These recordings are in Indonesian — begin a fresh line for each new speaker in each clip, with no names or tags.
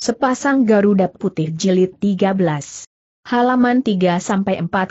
Sepasang Garuda Putih Jilid 13. Halaman 3-4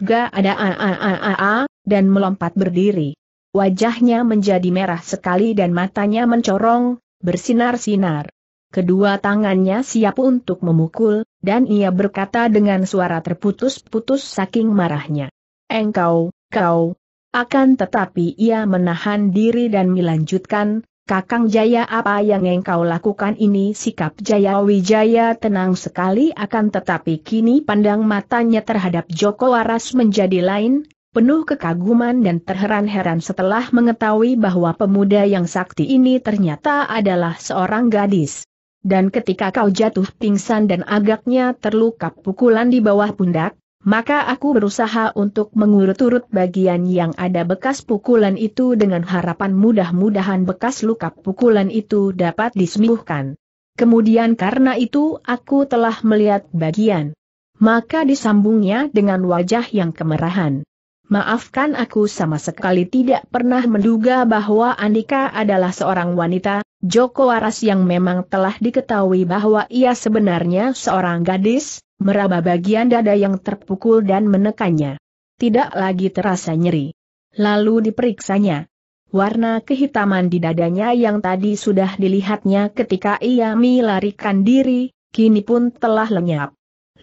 ga ada a a a a a, dan melompat berdiri. Wajahnya menjadi merah sekali dan matanya mencorong, bersinar-sinar. Kedua tangannya siap untuk memukul, dan ia berkata dengan suara terputus-putus saking marahnya. Engkau, kau. Akan tetapi ia menahan diri dan melanjutkan, Kakang Jaya apa yang engkau lakukan ini sikap Jaya Wijaya tenang sekali akan tetapi kini pandang matanya terhadap Joko Waras menjadi lain, penuh kekaguman dan terheran-heran setelah mengetahui bahwa pemuda yang sakti ini ternyata adalah seorang gadis. Dan ketika kau jatuh pingsan dan agaknya terluka pukulan di bawah pundak, maka aku berusaha untuk mengurut-urut bagian yang ada bekas pukulan itu dengan harapan mudah-mudahan bekas luka pukulan itu dapat disembuhkan. Kemudian karena itu aku telah melihat bagian. Maka disambungnya dengan wajah yang kemerahan. Maafkan aku sama sekali tidak pernah menduga bahwa Andika adalah seorang wanita, Joko Waras yang memang telah diketahui bahwa ia sebenarnya seorang gadis, meraba bagian dada yang terpukul dan menekannya. Tidak lagi terasa nyeri. Lalu diperiksanya. Warna kehitaman di dadanya yang tadi sudah dilihatnya ketika ia melarikan diri, kini pun telah lenyap.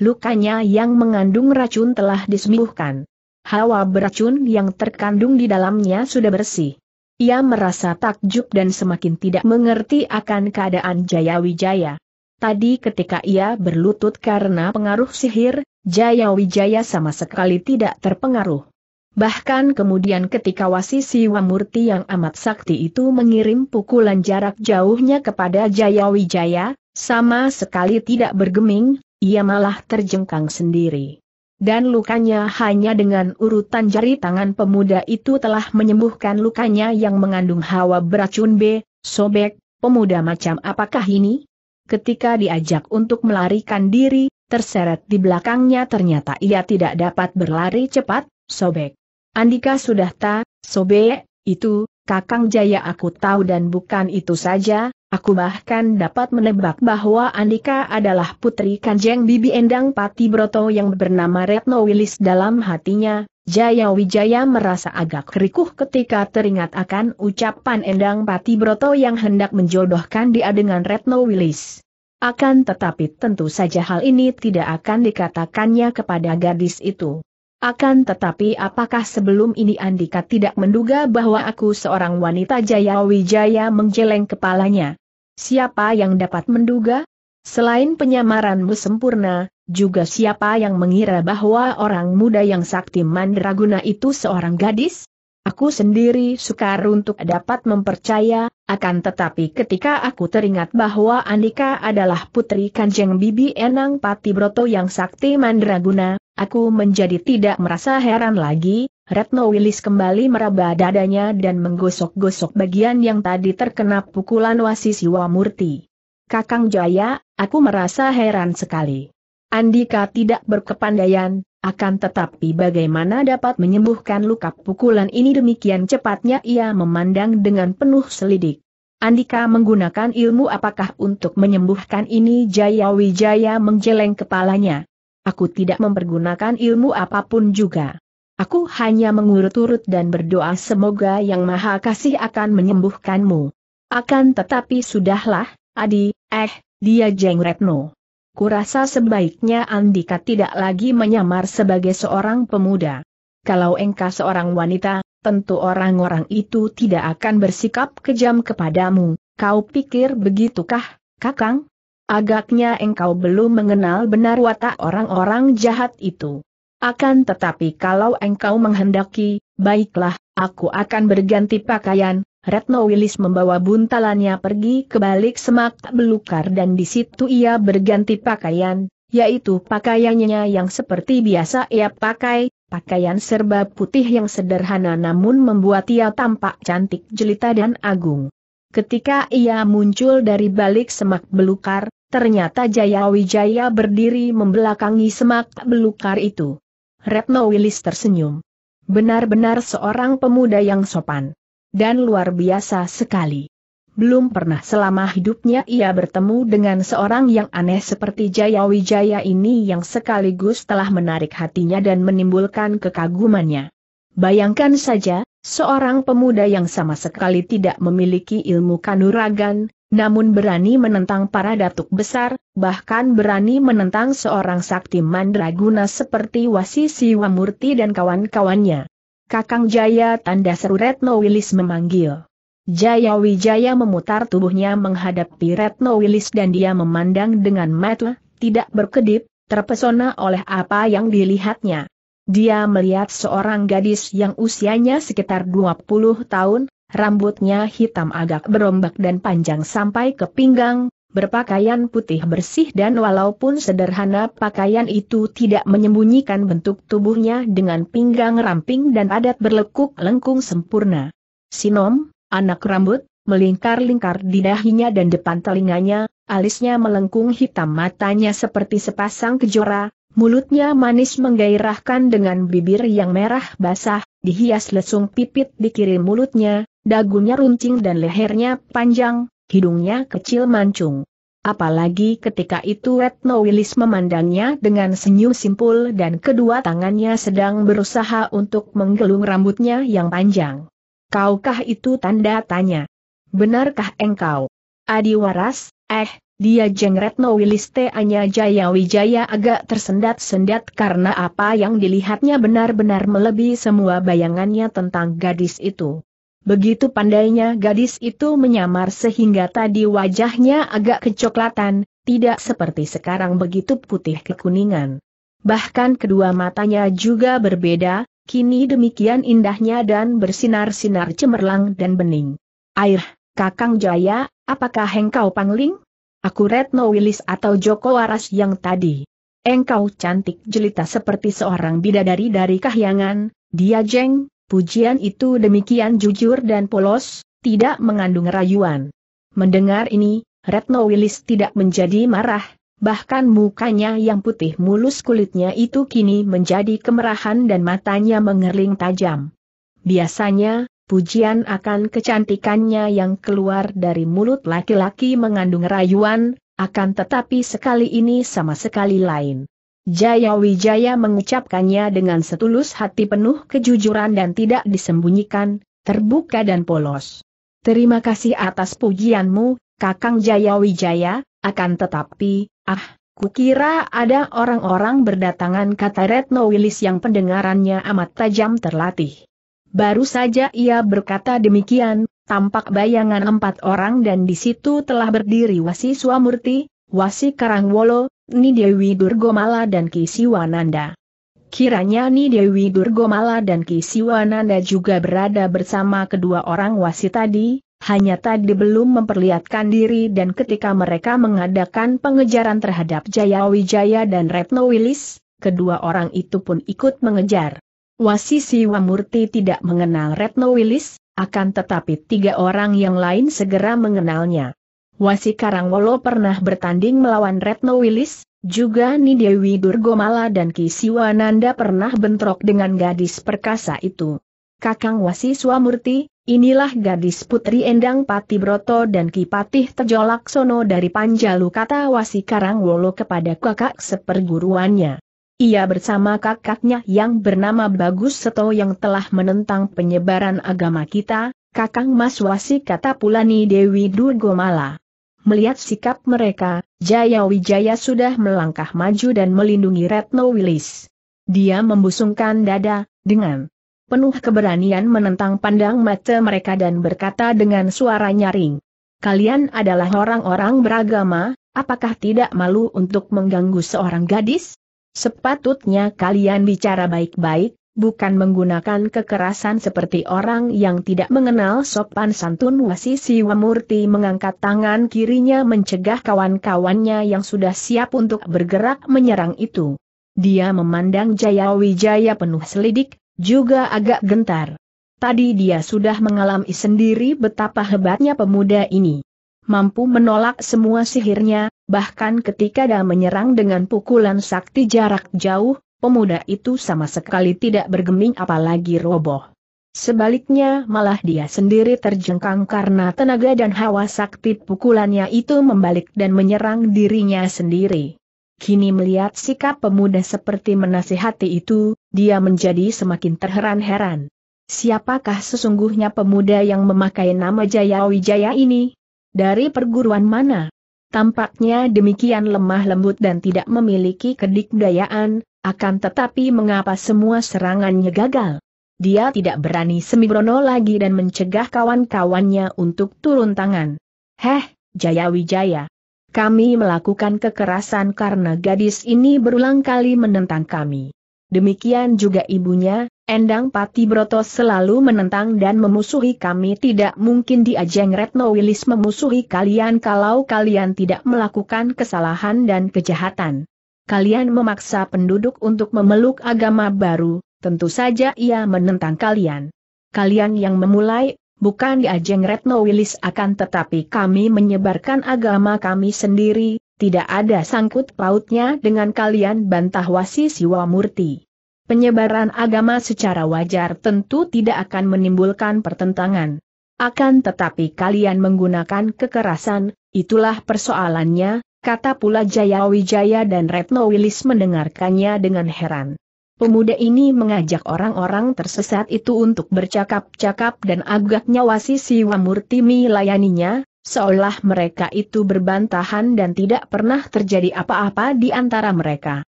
Lukanya yang mengandung racun telah disembuhkan. Hawa beracun yang terkandung di dalamnya sudah bersih. Ia merasa takjub dan semakin tidak mengerti akan keadaan Jaya Wijaya. Tadi ketika ia berlutut karena pengaruh sihir, Jaya Wijaya sama sekali tidak terpengaruh. Bahkan kemudian ketika Wasisi siwamurti yang amat sakti itu mengirim pukulan jarak jauhnya kepada Jaya Wijaya, sama sekali tidak bergeming, ia malah terjengkang sendiri. Dan lukanya hanya dengan urutan jari tangan pemuda itu telah menyembuhkan lukanya yang mengandung hawa beracun B, sobek, pemuda macam apakah ini? ketika diajak untuk melarikan diri, terseret di belakangnya ternyata ia tidak dapat berlari cepat, sobek. Andika sudah tak, sobek, itu, Kakang Jaya aku tahu dan bukan itu saja, aku bahkan dapat menebak bahwa Andika adalah putri Kanjeng Bibi Endang Pati Broto yang bernama Retno Willis dalam hatinya, Jaya Wijaya merasa agak rikuh ketika teringat akan ucapan Endang Pati Broto yang hendak menjodohkan dia dengan Retno Wilis. Akan tetapi tentu saja hal ini tidak akan dikatakannya kepada gadis itu. Akan tetapi apakah sebelum ini Andika tidak menduga bahwa aku seorang wanita Jaya Wijaya menggeleng kepalanya? Siapa yang dapat menduga? Selain penyamaranmu sempurna, juga siapa yang mengira bahwa orang muda yang sakti mandraguna itu seorang gadis? Aku sendiri sukar untuk dapat mempercaya, akan tetapi ketika aku teringat bahwa Andika adalah putri Kanjeng Bibi Enang Patibroto yang sakti mandraguna, aku menjadi tidak merasa heran lagi, Retno Wilis kembali meraba dadanya dan menggosok-gosok bagian yang tadi terkena pukulan wasi Siwamurti. Kakang Jaya, aku merasa heran sekali. Andika tidak berkepandaian, akan tetapi bagaimana dapat menyembuhkan luka pukulan ini demikian cepatnya ia memandang dengan penuh selidik. Andika menggunakan ilmu apakah untuk menyembuhkan ini Jaya Wijaya menggeleng kepalanya. Aku tidak mempergunakan ilmu apapun juga. Aku hanya mengurut-urut dan berdoa semoga Yang Maha Kasih akan menyembuhkanmu. Akan tetapi sudahlah, Adi, eh, dia Jeng Retno kurasa sebaiknya Andika tidak lagi menyamar sebagai seorang pemuda. Kalau engkau seorang wanita, tentu orang-orang itu tidak akan bersikap kejam kepadamu, kau pikir begitukah, kakang? Agaknya engkau belum mengenal benar watak orang-orang jahat itu. Akan tetapi kalau engkau menghendaki, baiklah, aku akan berganti pakaian, Retno Wilis membawa buntalannya pergi ke balik semak belukar dan di situ ia berganti pakaian, yaitu pakaiannya yang seperti biasa ia pakai, pakaian serba putih yang sederhana namun membuat ia tampak cantik jelita dan agung. Ketika ia muncul dari balik semak belukar, ternyata Jaya Wijaya berdiri membelakangi semak belukar itu. Retno Wilis tersenyum. Benar-benar seorang pemuda yang sopan dan luar biasa sekali. Belum pernah selama hidupnya ia bertemu dengan seorang yang aneh seperti Jaya Wijaya ini yang sekaligus telah menarik hatinya dan menimbulkan kekagumannya. Bayangkan saja, seorang pemuda yang sama sekali tidak memiliki ilmu kanuragan, namun berani menentang para datuk besar, bahkan berani menentang seorang sakti mandraguna seperti Wasi Siwamurti dan kawan-kawannya. Kakang Jaya tanda seru Retno Wilis memanggil. Jaya Wijaya memutar tubuhnya menghadapi Retno Wilis dan dia memandang dengan mata, tidak berkedip, terpesona oleh apa yang dilihatnya. Dia melihat seorang gadis yang usianya sekitar 20 tahun, rambutnya hitam agak berombak dan panjang sampai ke pinggang, berpakaian putih bersih dan walaupun sederhana pakaian itu tidak menyembunyikan bentuk tubuhnya dengan pinggang ramping dan adat berlekuk lengkung sempurna. Sinom, anak rambut, melingkar-lingkar di dahinya dan depan telinganya, alisnya melengkung hitam matanya seperti sepasang kejora, mulutnya manis menggairahkan dengan bibir yang merah basah, dihias lesung pipit di kiri mulutnya, dagunya runcing dan lehernya panjang, Hidungnya kecil mancung. Apalagi ketika itu Retno Willis memandangnya dengan senyum simpul dan kedua tangannya sedang berusaha untuk menggelung rambutnya yang panjang. Kaukah itu tanda tanya? Benarkah engkau? Adi waras, eh, dia jeng Retno Willis teanya Jaya Wijaya agak tersendat-sendat karena apa yang dilihatnya benar-benar melebihi semua bayangannya tentang gadis itu. Begitu pandainya gadis itu menyamar sehingga tadi wajahnya agak kecoklatan, tidak seperti sekarang begitu putih kekuningan. Bahkan kedua matanya juga berbeda, kini demikian indahnya dan bersinar-sinar cemerlang dan bening. Air, Kakang Jaya, apakah engkau pangling? Aku Retno Wilis atau Joko Waras yang tadi. Engkau cantik jelita seperti seorang bidadari dari kahyangan, dia jeng, Pujian itu demikian jujur dan polos, tidak mengandung rayuan. Mendengar ini, Retno Wilis tidak menjadi marah, bahkan mukanya yang putih mulus kulitnya itu kini menjadi kemerahan dan matanya mengerling tajam. Biasanya, pujian akan kecantikannya yang keluar dari mulut laki-laki mengandung rayuan, akan tetapi sekali ini sama sekali lain. Jaya Wijaya mengucapkannya dengan setulus hati penuh kejujuran dan tidak disembunyikan, terbuka dan polos. Terima kasih atas pujianmu, Kakang Jaya Wijaya, akan tetapi, ah, kukira ada orang-orang berdatangan kata Retno Wilis yang pendengarannya amat tajam terlatih. Baru saja ia berkata demikian, tampak bayangan empat orang dan di situ telah berdiri Wasi Suamurti, Wasi Karangwolo, Ni Dewi Durgomala dan Ki Siwananda. Kiranya Ni Dewi Durgomala dan Ki Siwananda juga berada bersama kedua orang wasi tadi, hanya tadi belum memperlihatkan diri dan ketika mereka mengadakan pengejaran terhadap Jaya Wijaya dan Retno Wilis, kedua orang itu pun ikut mengejar. Wasi Siwamurti tidak mengenal Retno Wilis, akan tetapi tiga orang yang lain segera mengenalnya. Wasi Karangwolo pernah bertanding melawan Retno Wilis, juga Nidewi Durgomala dan Kisiwananda pernah bentrok dengan gadis perkasa itu. Kakang Wasi Swamurti, inilah gadis putri Endang Patibroto dan Kipatih Tejolaksono dari Panjalu kata Wasi Karangwolo kepada kakak seperguruannya. Ia bersama kakaknya yang bernama Bagus Seto yang telah menentang penyebaran agama kita, kakang Mas Wasi kata Pulani Dewi Durgomala. Melihat sikap mereka, Jaya Wijaya sudah melangkah maju dan melindungi Retno Wilis. Dia membusungkan dada, dengan penuh keberanian menentang pandang mata mereka dan berkata dengan suara nyaring. Kalian adalah orang-orang beragama, apakah tidak malu untuk mengganggu seorang gadis? Sepatutnya kalian bicara baik-baik, bukan menggunakan kekerasan seperti orang yang tidak mengenal sopan santun Wasi Siwamurti mengangkat tangan kirinya mencegah kawan-kawannya yang sudah siap untuk bergerak menyerang itu. Dia memandang Jaya Wijaya penuh selidik, juga agak gentar. Tadi dia sudah mengalami sendiri betapa hebatnya pemuda ini. Mampu menolak semua sihirnya, bahkan ketika dia menyerang dengan pukulan sakti jarak jauh, pemuda itu sama sekali tidak bergeming apalagi roboh. Sebaliknya malah dia sendiri terjengkang karena tenaga dan hawa sakti pukulannya itu membalik dan menyerang dirinya sendiri. Kini melihat sikap pemuda seperti menasihati itu, dia menjadi semakin terheran-heran. Siapakah sesungguhnya pemuda yang memakai nama Jaya Wijaya ini? Dari perguruan mana? Tampaknya demikian lemah lembut dan tidak memiliki kedikdayaan, akan tetapi mengapa semua serangannya gagal? Dia tidak berani Semibrono lagi dan mencegah kawan-kawannya untuk turun tangan. Heh, Jaya Wijaya. Kami melakukan kekerasan karena gadis ini berulang kali menentang kami. Demikian juga ibunya, Endang Pati Broto selalu menentang dan memusuhi kami tidak mungkin diajeng Retno Wilis memusuhi kalian kalau kalian tidak melakukan kesalahan dan kejahatan kalian memaksa penduduk untuk memeluk agama baru, tentu saja ia menentang kalian. Kalian yang memulai, bukan di ajeng Retno Wilis akan tetapi kami menyebarkan agama kami sendiri, tidak ada sangkut pautnya dengan kalian bantah wasi siwa murti. Penyebaran agama secara wajar tentu tidak akan menimbulkan pertentangan. Akan tetapi kalian menggunakan kekerasan, itulah persoalannya, kata pula Jayawijaya dan Retno Wilis mendengarkannya dengan heran. Pemuda ini mengajak orang-orang tersesat itu untuk bercakap-cakap dan agaknya Wasisi Wamurti melayaninya, seolah mereka itu berbantahan dan tidak pernah terjadi apa-apa di antara mereka.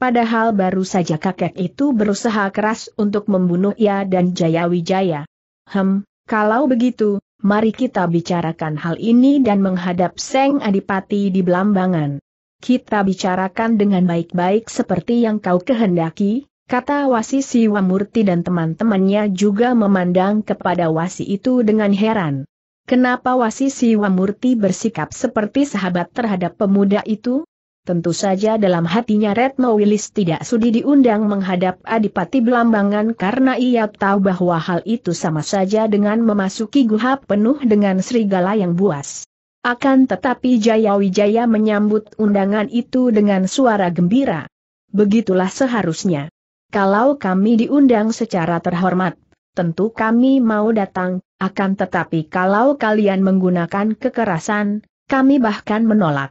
Padahal baru saja kakek itu berusaha keras untuk membunuh ia dan Jayawijaya. Wijaya. Hem, kalau begitu, mari kita bicarakan hal ini dan menghadap Seng Adipati di Belambangan. Kita bicarakan dengan baik-baik seperti yang kau kehendaki, kata Wasi Siwamurti dan teman-temannya juga memandang kepada Wasi itu dengan heran. Kenapa Wasi Siwamurti bersikap seperti sahabat terhadap pemuda itu? Tentu saja dalam hatinya Retno Wilis tidak sudi diundang menghadap Adipati Belambangan karena ia tahu bahwa hal itu sama saja dengan memasuki guha penuh dengan serigala yang buas. Akan tetapi Jaya Wijaya menyambut undangan itu dengan suara gembira. Begitulah seharusnya. Kalau kami diundang secara terhormat, tentu kami mau datang, akan tetapi kalau kalian menggunakan kekerasan, kami bahkan menolak.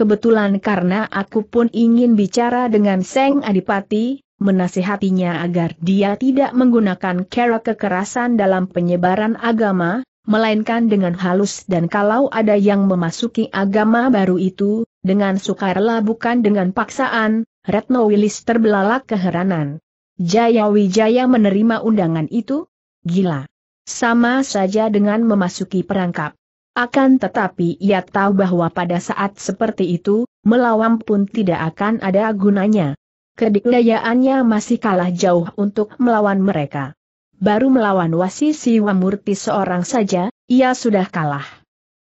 Kebetulan karena aku pun ingin bicara dengan Seng Adipati, menasihatinya agar dia tidak menggunakan cara kekerasan dalam penyebaran agama, melainkan dengan halus dan kalau ada yang memasuki agama baru itu, dengan sukarela bukan dengan paksaan, Retno Wilis terbelalak keheranan. Jaya Wijaya menerima undangan itu? Gila. Sama saja dengan memasuki perangkap. Akan tetapi ia tahu bahwa pada saat seperti itu, melawan pun tidak akan ada gunanya. Kedikdayaannya masih kalah jauh untuk melawan mereka. Baru melawan Wasi Siwamurti seorang saja, ia sudah kalah.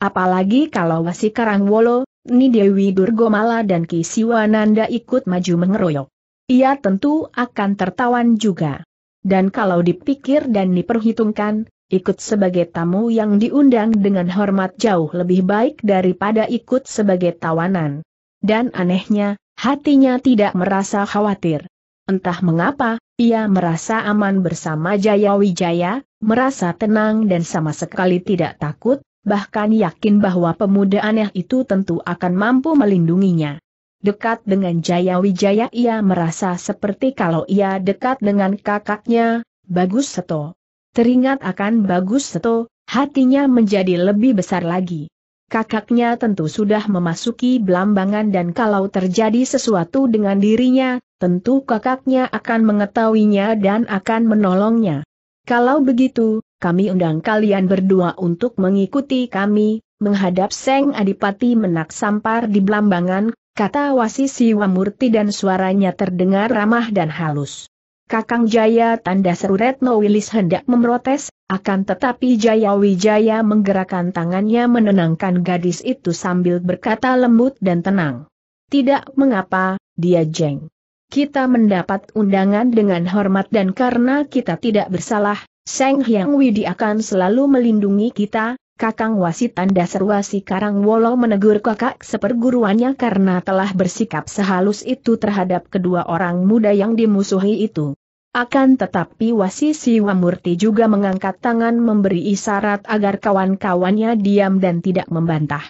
Apalagi kalau Wasi Karangwolo, Nidewi Durgomala dan Ki Siwananda ikut maju mengeroyok. Ia tentu akan tertawan juga. Dan kalau dipikir dan diperhitungkan, ikut sebagai tamu yang diundang dengan hormat jauh lebih baik daripada ikut sebagai tawanan. Dan anehnya, hatinya tidak merasa khawatir. Entah mengapa, ia merasa aman bersama Jaya Wijaya, merasa tenang dan sama sekali tidak takut, bahkan yakin bahwa pemuda aneh itu tentu akan mampu melindunginya. Dekat dengan Jaya Wijaya ia merasa seperti kalau ia dekat dengan kakaknya, Bagus Seto. Teringat akan Bagus Seto, hatinya menjadi lebih besar lagi. Kakaknya tentu sudah memasuki belambangan dan kalau terjadi sesuatu dengan dirinya, tentu kakaknya akan mengetahuinya dan akan menolongnya. Kalau begitu, kami undang kalian berdua untuk mengikuti kami, menghadap Seng Adipati menak sampar di belambangan, kata Wasisi Wamurti dan suaranya terdengar ramah dan halus. Kakang Jaya tanda seru Retno Wilis hendak memprotes, akan tetapi Jaya Wijaya menggerakkan tangannya menenangkan gadis itu sambil berkata lembut dan tenang. Tidak mengapa, dia jeng. Kita mendapat undangan dengan hormat dan karena kita tidak bersalah, Seng Hyang Widi akan selalu melindungi kita, Kakang Wasitan Anda seruasi Karang Wolo menegur kakak seperguruannya karena telah bersikap sehalus itu terhadap kedua orang muda yang dimusuhi itu. Akan tetapi Wasi Siwamurti juga mengangkat tangan memberi isyarat agar kawan-kawannya diam dan tidak membantah.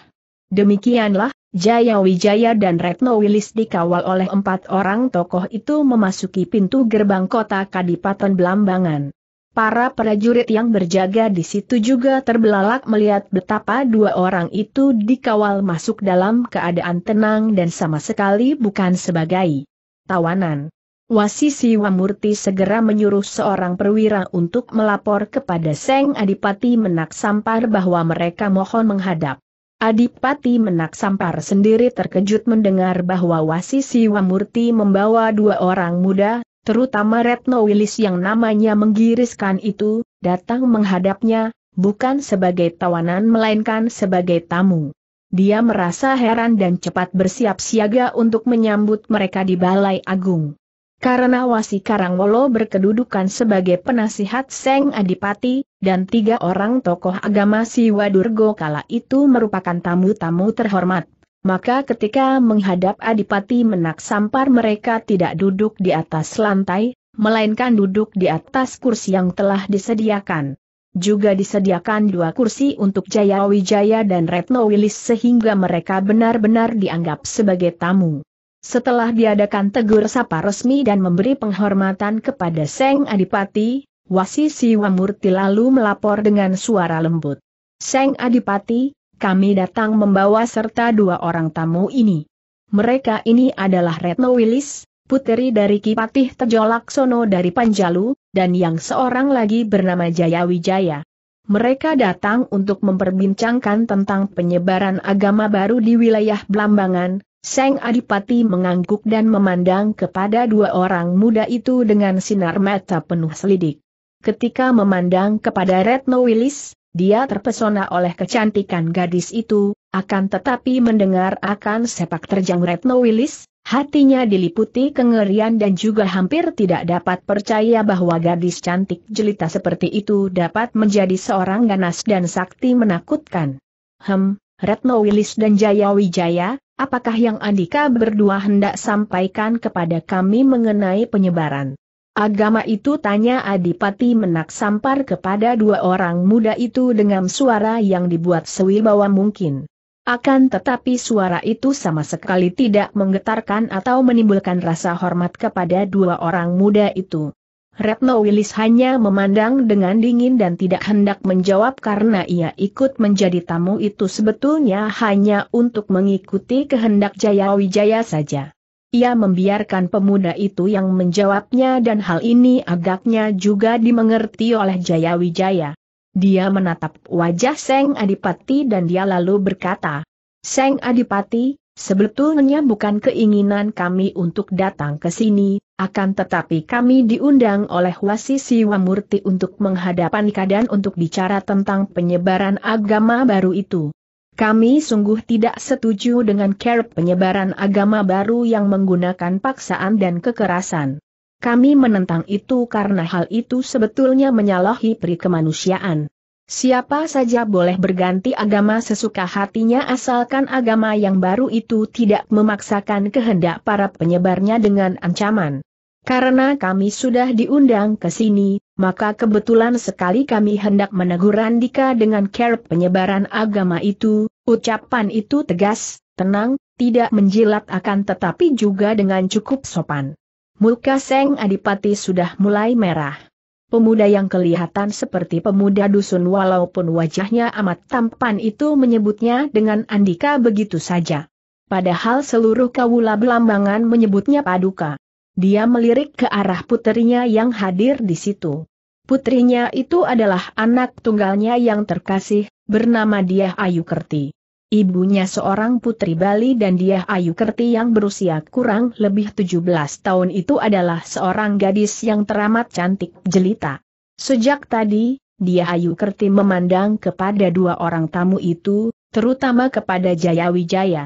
Demikianlah, Jaya Wijaya dan Retno Wilis dikawal oleh empat orang tokoh itu memasuki pintu gerbang kota Kadipaten Belambangan. Para prajurit yang berjaga di situ juga terbelalak melihat betapa dua orang itu dikawal masuk dalam keadaan tenang dan sama sekali bukan sebagai tawanan. Wasisi Wamurti segera menyuruh seorang perwira untuk melapor kepada Seng Adipati Menak Sampar bahwa mereka mohon menghadap. Adipati Menak Sampar sendiri terkejut mendengar bahwa Wasisi Wamurti membawa dua orang muda terutama Retno Wilis yang namanya menggiriskan itu, datang menghadapnya, bukan sebagai tawanan melainkan sebagai tamu. Dia merasa heran dan cepat bersiap siaga untuk menyambut mereka di Balai Agung. Karena Wasi Karangwolo berkedudukan sebagai penasihat Seng Adipati, dan tiga orang tokoh agama Siwadurgo kala itu merupakan tamu-tamu terhormat. Maka ketika menghadap Adipati Menak Sampar mereka tidak duduk di atas lantai, melainkan duduk di atas kursi yang telah disediakan. Juga disediakan dua kursi untuk Jaya Wijaya dan Retno Wilis sehingga mereka benar-benar dianggap sebagai tamu. Setelah diadakan tegur sapa resmi dan memberi penghormatan kepada Seng Adipati, Wasi Siwamurti lalu melapor dengan suara lembut. Seng Adipati, kami datang membawa serta dua orang tamu ini. Mereka ini adalah Retno Wilis, puteri dari Kipatih Tejolaksono dari Panjalu, dan yang seorang lagi bernama Jaya Wijaya. Mereka datang untuk memperbincangkan tentang penyebaran agama baru di wilayah Blambangan. Seng Adipati mengangguk dan memandang kepada dua orang muda itu dengan sinar mata penuh selidik. Ketika memandang kepada Retno Willis, dia terpesona oleh kecantikan gadis itu, akan tetapi mendengar akan sepak terjang Retno Willis, hatinya diliputi kengerian dan juga hampir tidak dapat percaya bahwa gadis cantik jelita seperti itu dapat menjadi seorang ganas dan sakti menakutkan. Hem, Retno Willis dan Jaya Wijaya, apakah yang Andika berdua hendak sampaikan kepada kami mengenai penyebaran Agama itu tanya Adipati Menak sampar kepada dua orang muda itu dengan suara yang dibuat sewibawa mungkin. Akan tetapi suara itu sama sekali tidak menggetarkan atau menimbulkan rasa hormat kepada dua orang muda itu. Retno Wilis hanya memandang dengan dingin dan tidak hendak menjawab karena ia ikut menjadi tamu itu sebetulnya hanya untuk mengikuti kehendak Jaya Wijaya saja ia membiarkan pemuda itu yang menjawabnya dan hal ini agaknya juga dimengerti oleh Jaya Wijaya. Dia menatap wajah Seng Adipati dan dia lalu berkata, Seng Adipati, sebetulnya bukan keinginan kami untuk datang ke sini, akan tetapi kami diundang oleh Wasi Siwamurti untuk menghadapan keadaan untuk bicara tentang penyebaran agama baru itu. Kami sungguh tidak setuju dengan cara penyebaran agama baru yang menggunakan paksaan dan kekerasan. Kami menentang itu karena hal itu sebetulnya menyalahi pri kemanusiaan. Siapa saja boleh berganti agama sesuka hatinya asalkan agama yang baru itu tidak memaksakan kehendak para penyebarnya dengan ancaman. Karena kami sudah diundang ke sini, maka kebetulan sekali kami hendak menegur Andika dengan care penyebaran agama itu, ucapan itu tegas, tenang, tidak menjilat akan tetapi juga dengan cukup sopan. Muka Seng Adipati sudah mulai merah. Pemuda yang kelihatan seperti pemuda dusun walaupun wajahnya amat tampan itu menyebutnya dengan Andika begitu saja. Padahal seluruh kawula belambangan menyebutnya Paduka. Dia melirik ke arah putrinya yang hadir di situ. Putrinya itu adalah anak tunggalnya yang terkasih, bernama Diah Ayu Kerti. Ibunya seorang putri Bali dan Diah Ayu Kerti yang berusia kurang lebih 17 tahun itu adalah seorang gadis yang teramat cantik jelita. Sejak tadi, Diah Ayu Kerti memandang kepada dua orang tamu itu, terutama kepada Jaya Wijaya.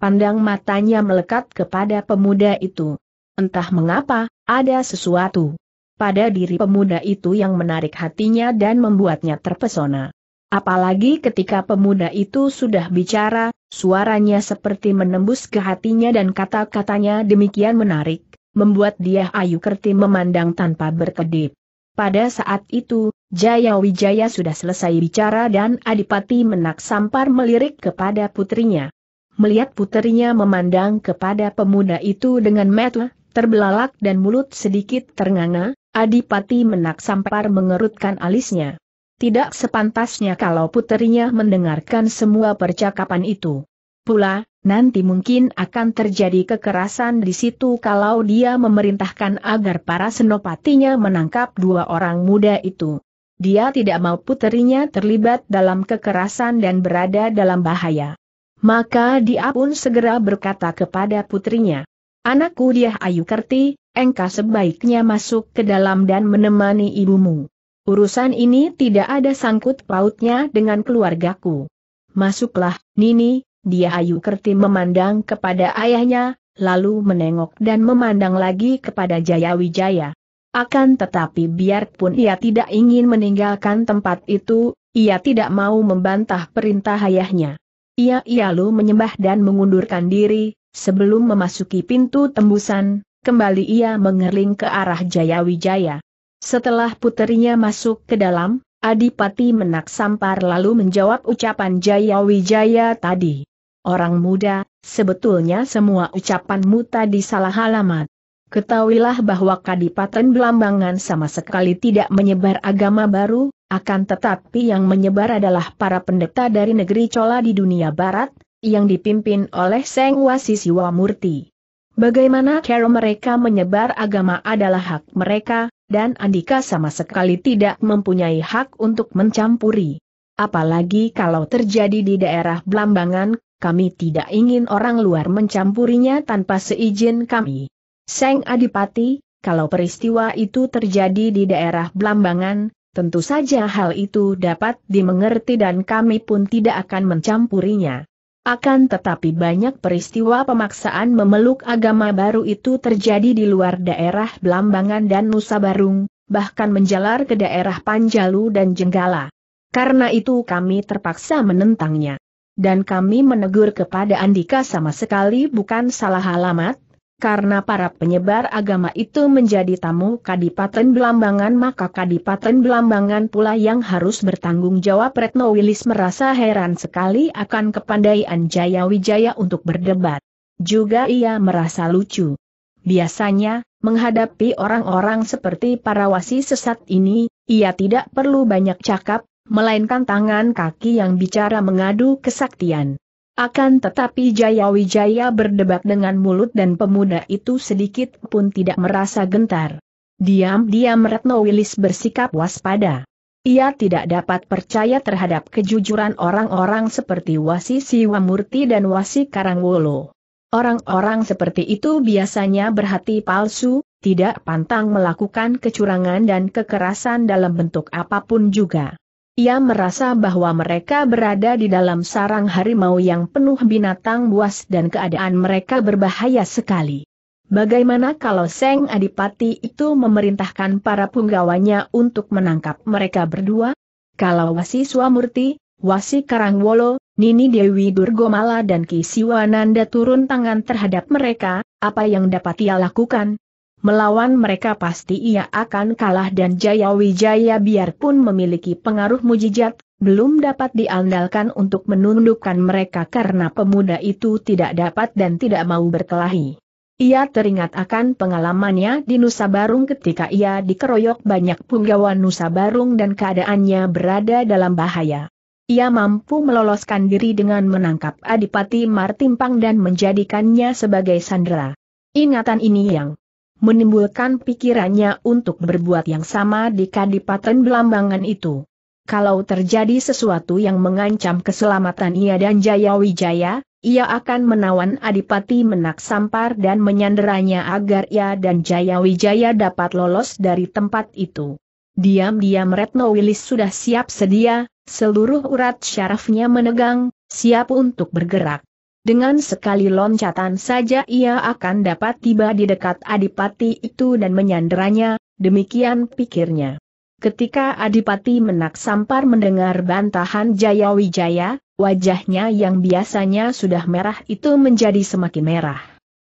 Pandang matanya melekat kepada pemuda itu. Entah mengapa, ada sesuatu pada diri pemuda itu yang menarik hatinya dan membuatnya terpesona. Apalagi ketika pemuda itu sudah bicara, suaranya seperti menembus ke hatinya dan kata-katanya demikian menarik, membuat dia ayu kerti memandang tanpa berkedip. Pada saat itu, Jaya Wijaya sudah selesai bicara dan Adipati Menak Sampar melirik kepada putrinya. Melihat putrinya memandang kepada pemuda itu dengan metu, terbelalak dan mulut sedikit ternganga, Adipati Menak Sampar mengerutkan alisnya. Tidak sepantasnya kalau puterinya mendengarkan semua percakapan itu. Pula, nanti mungkin akan terjadi kekerasan di situ kalau dia memerintahkan agar para senopatinya menangkap dua orang muda itu. Dia tidak mau puterinya terlibat dalam kekerasan dan berada dalam bahaya. Maka dia pun segera berkata kepada putrinya, Anakku dia Ayu Kerti, engkau sebaiknya masuk ke dalam dan menemani ibumu. Urusan ini tidak ada sangkut pautnya dengan keluargaku. Masuklah, Nini, dia Ayu Kerti memandang kepada ayahnya, lalu menengok dan memandang lagi kepada Jaya Wijaya. Akan tetapi biarpun ia tidak ingin meninggalkan tempat itu, ia tidak mau membantah perintah ayahnya. Ia-ia lu menyembah dan mengundurkan diri, Sebelum memasuki pintu tembusan, kembali ia mengering ke arah Jayawijaya. Setelah puterinya masuk ke dalam, Adipati Menak Sampar lalu menjawab ucapan Jayawijaya tadi. Orang muda, sebetulnya semua ucapanmu tadi salah alamat. Ketahuilah bahwa Kadipaten Belambangan sama sekali tidak menyebar agama baru, akan tetapi yang menyebar adalah para pendeta dari negeri Cola di dunia barat, yang dipimpin oleh Seng Wasisiwa Murti. Bagaimana cara mereka menyebar agama adalah hak mereka, dan Andika sama sekali tidak mempunyai hak untuk mencampuri. Apalagi kalau terjadi di daerah Blambangan, kami tidak ingin orang luar mencampurinya tanpa seizin kami. Seng Adipati, kalau peristiwa itu terjadi di daerah Blambangan, tentu saja hal itu dapat dimengerti dan kami pun tidak akan mencampurinya. Akan tetapi banyak peristiwa pemaksaan memeluk agama baru itu terjadi di luar daerah Blambangan dan Nusa Barung, bahkan menjalar ke daerah Panjalu dan Jenggala. Karena itu kami terpaksa menentangnya. Dan kami menegur kepada Andika sama sekali bukan salah alamat, karena para penyebar agama itu menjadi tamu Kadipaten Belambangan maka Kadipaten Belambangan pula yang harus bertanggung jawab Retno Wilis merasa heran sekali akan kepandaian Jaya Wijaya untuk berdebat. Juga ia merasa lucu. Biasanya, menghadapi orang-orang seperti para wasi sesat ini, ia tidak perlu banyak cakap, melainkan tangan kaki yang bicara mengadu kesaktian. Akan tetapi Jayawijaya berdebat dengan mulut dan pemuda itu sedikit pun tidak merasa gentar. Diam-diam Retno Wilis bersikap waspada. Ia tidak dapat percaya terhadap kejujuran orang-orang seperti Wasi Siwamurti dan Wasi Karangwolo. Orang-orang seperti itu biasanya berhati palsu, tidak pantang melakukan kecurangan dan kekerasan dalam bentuk apapun juga. Ia merasa bahwa mereka berada di dalam sarang harimau yang penuh binatang buas dan keadaan mereka berbahaya sekali. Bagaimana kalau Seng Adipati itu memerintahkan para punggawanya untuk menangkap mereka berdua? Kalau Wasi Swamurti, Wasi Karangwolo, Nini Dewi Durgomala dan Kisiwananda turun tangan terhadap mereka, apa yang dapat ia lakukan? melawan mereka pasti ia akan kalah dan Jaya Wijaya biarpun memiliki pengaruh mujizat, belum dapat diandalkan untuk menundukkan mereka karena pemuda itu tidak dapat dan tidak mau berkelahi. Ia teringat akan pengalamannya di Nusa Barung ketika ia dikeroyok banyak punggawa Nusa Barung dan keadaannya berada dalam bahaya. Ia mampu meloloskan diri dengan menangkap Adipati Martimpang dan menjadikannya sebagai sandera. Ingatan ini yang menimbulkan pikirannya untuk berbuat yang sama di Kadipaten Belambangan itu. Kalau terjadi sesuatu yang mengancam keselamatan ia dan Jaya Wijaya, ia akan menawan Adipati Menak Sampar dan menyanderanya agar ia dan Jaya Wijaya dapat lolos dari tempat itu. Diam-diam Retno Wilis sudah siap sedia, seluruh urat syarafnya menegang, siap untuk bergerak. Dengan sekali loncatan saja ia akan dapat tiba di dekat adipati itu dan menyanderanya, demikian pikirnya. Ketika adipati menak sampar mendengar bantahan Jayawijaya, wajahnya yang biasanya sudah merah itu menjadi semakin merah.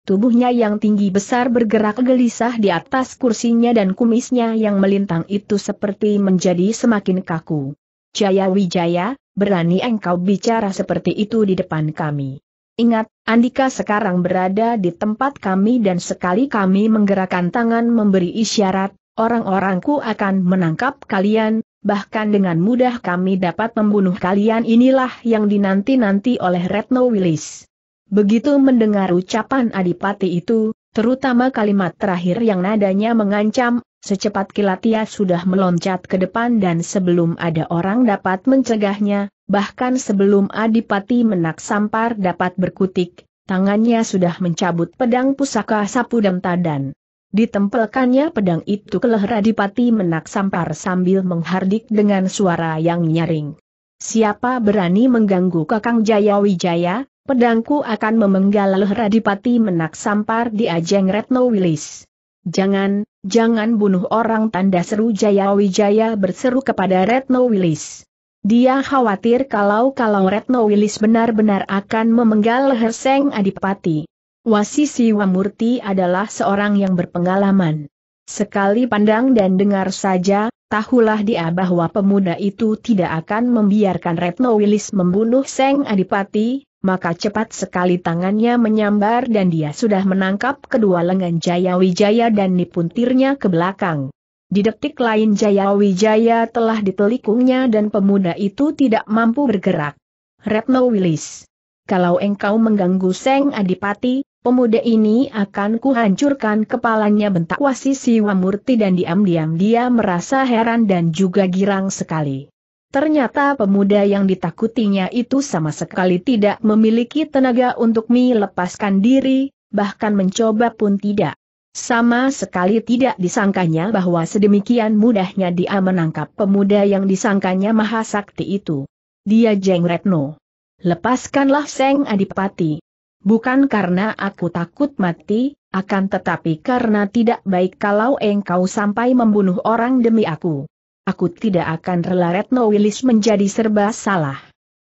Tubuhnya yang tinggi besar bergerak gelisah di atas kursinya dan kumisnya yang melintang itu seperti menjadi semakin kaku. Jayawijaya, berani engkau bicara seperti itu di depan kami. Ingat, Andika sekarang berada di tempat kami dan sekali kami menggerakkan tangan memberi isyarat, orang-orangku akan menangkap kalian, bahkan dengan mudah kami dapat membunuh kalian inilah yang dinanti-nanti oleh Retno Willis. Begitu mendengar ucapan Adipati itu, terutama kalimat terakhir yang nadanya mengancam, secepat kilat ia sudah meloncat ke depan dan sebelum ada orang dapat mencegahnya, bahkan sebelum Adipati Menak Sampar dapat berkutik, tangannya sudah mencabut pedang pusaka sapu dan tadan. Ditempelkannya pedang itu ke leher Adipati Menak Sampar sambil menghardik dengan suara yang nyaring. Siapa berani mengganggu Kakang Jaya Wijaya, pedangku akan memenggal leher Adipati Menak Sampar di ajeng Retno Wilis. Jangan, jangan bunuh orang tanda seru Jaya Wijaya berseru kepada Retno Wilis. Dia khawatir kalau-kalau Retno Wilis benar-benar akan memenggal leher Seng Adipati. Wasisi Wamurti adalah seorang yang berpengalaman. Sekali pandang dan dengar saja, tahulah dia bahwa pemuda itu tidak akan membiarkan Retno Wilis membunuh Seng Adipati, maka cepat sekali tangannya menyambar dan dia sudah menangkap kedua lengan Jaya Wijaya dan nipuntirnya ke belakang. Di detik lain Jaya Wijaya telah ditelikungnya dan pemuda itu tidak mampu bergerak. Retno Wilis. Kalau engkau mengganggu Seng Adipati, pemuda ini akan kuhancurkan kepalanya bentak wasi Siwamurti dan diam-diam dia merasa heran dan juga girang sekali. Ternyata pemuda yang ditakutinya itu sama sekali tidak memiliki tenaga untuk melepaskan diri, bahkan mencoba pun tidak. Sama sekali tidak disangkanya bahwa sedemikian mudahnya dia menangkap pemuda yang disangkanya maha sakti itu. Dia Jeng Retno. Lepaskanlah Seng Adipati. Bukan karena aku takut mati, akan tetapi karena tidak baik kalau engkau sampai membunuh orang demi aku. Aku tidak akan rela Retno Wilis menjadi serba salah.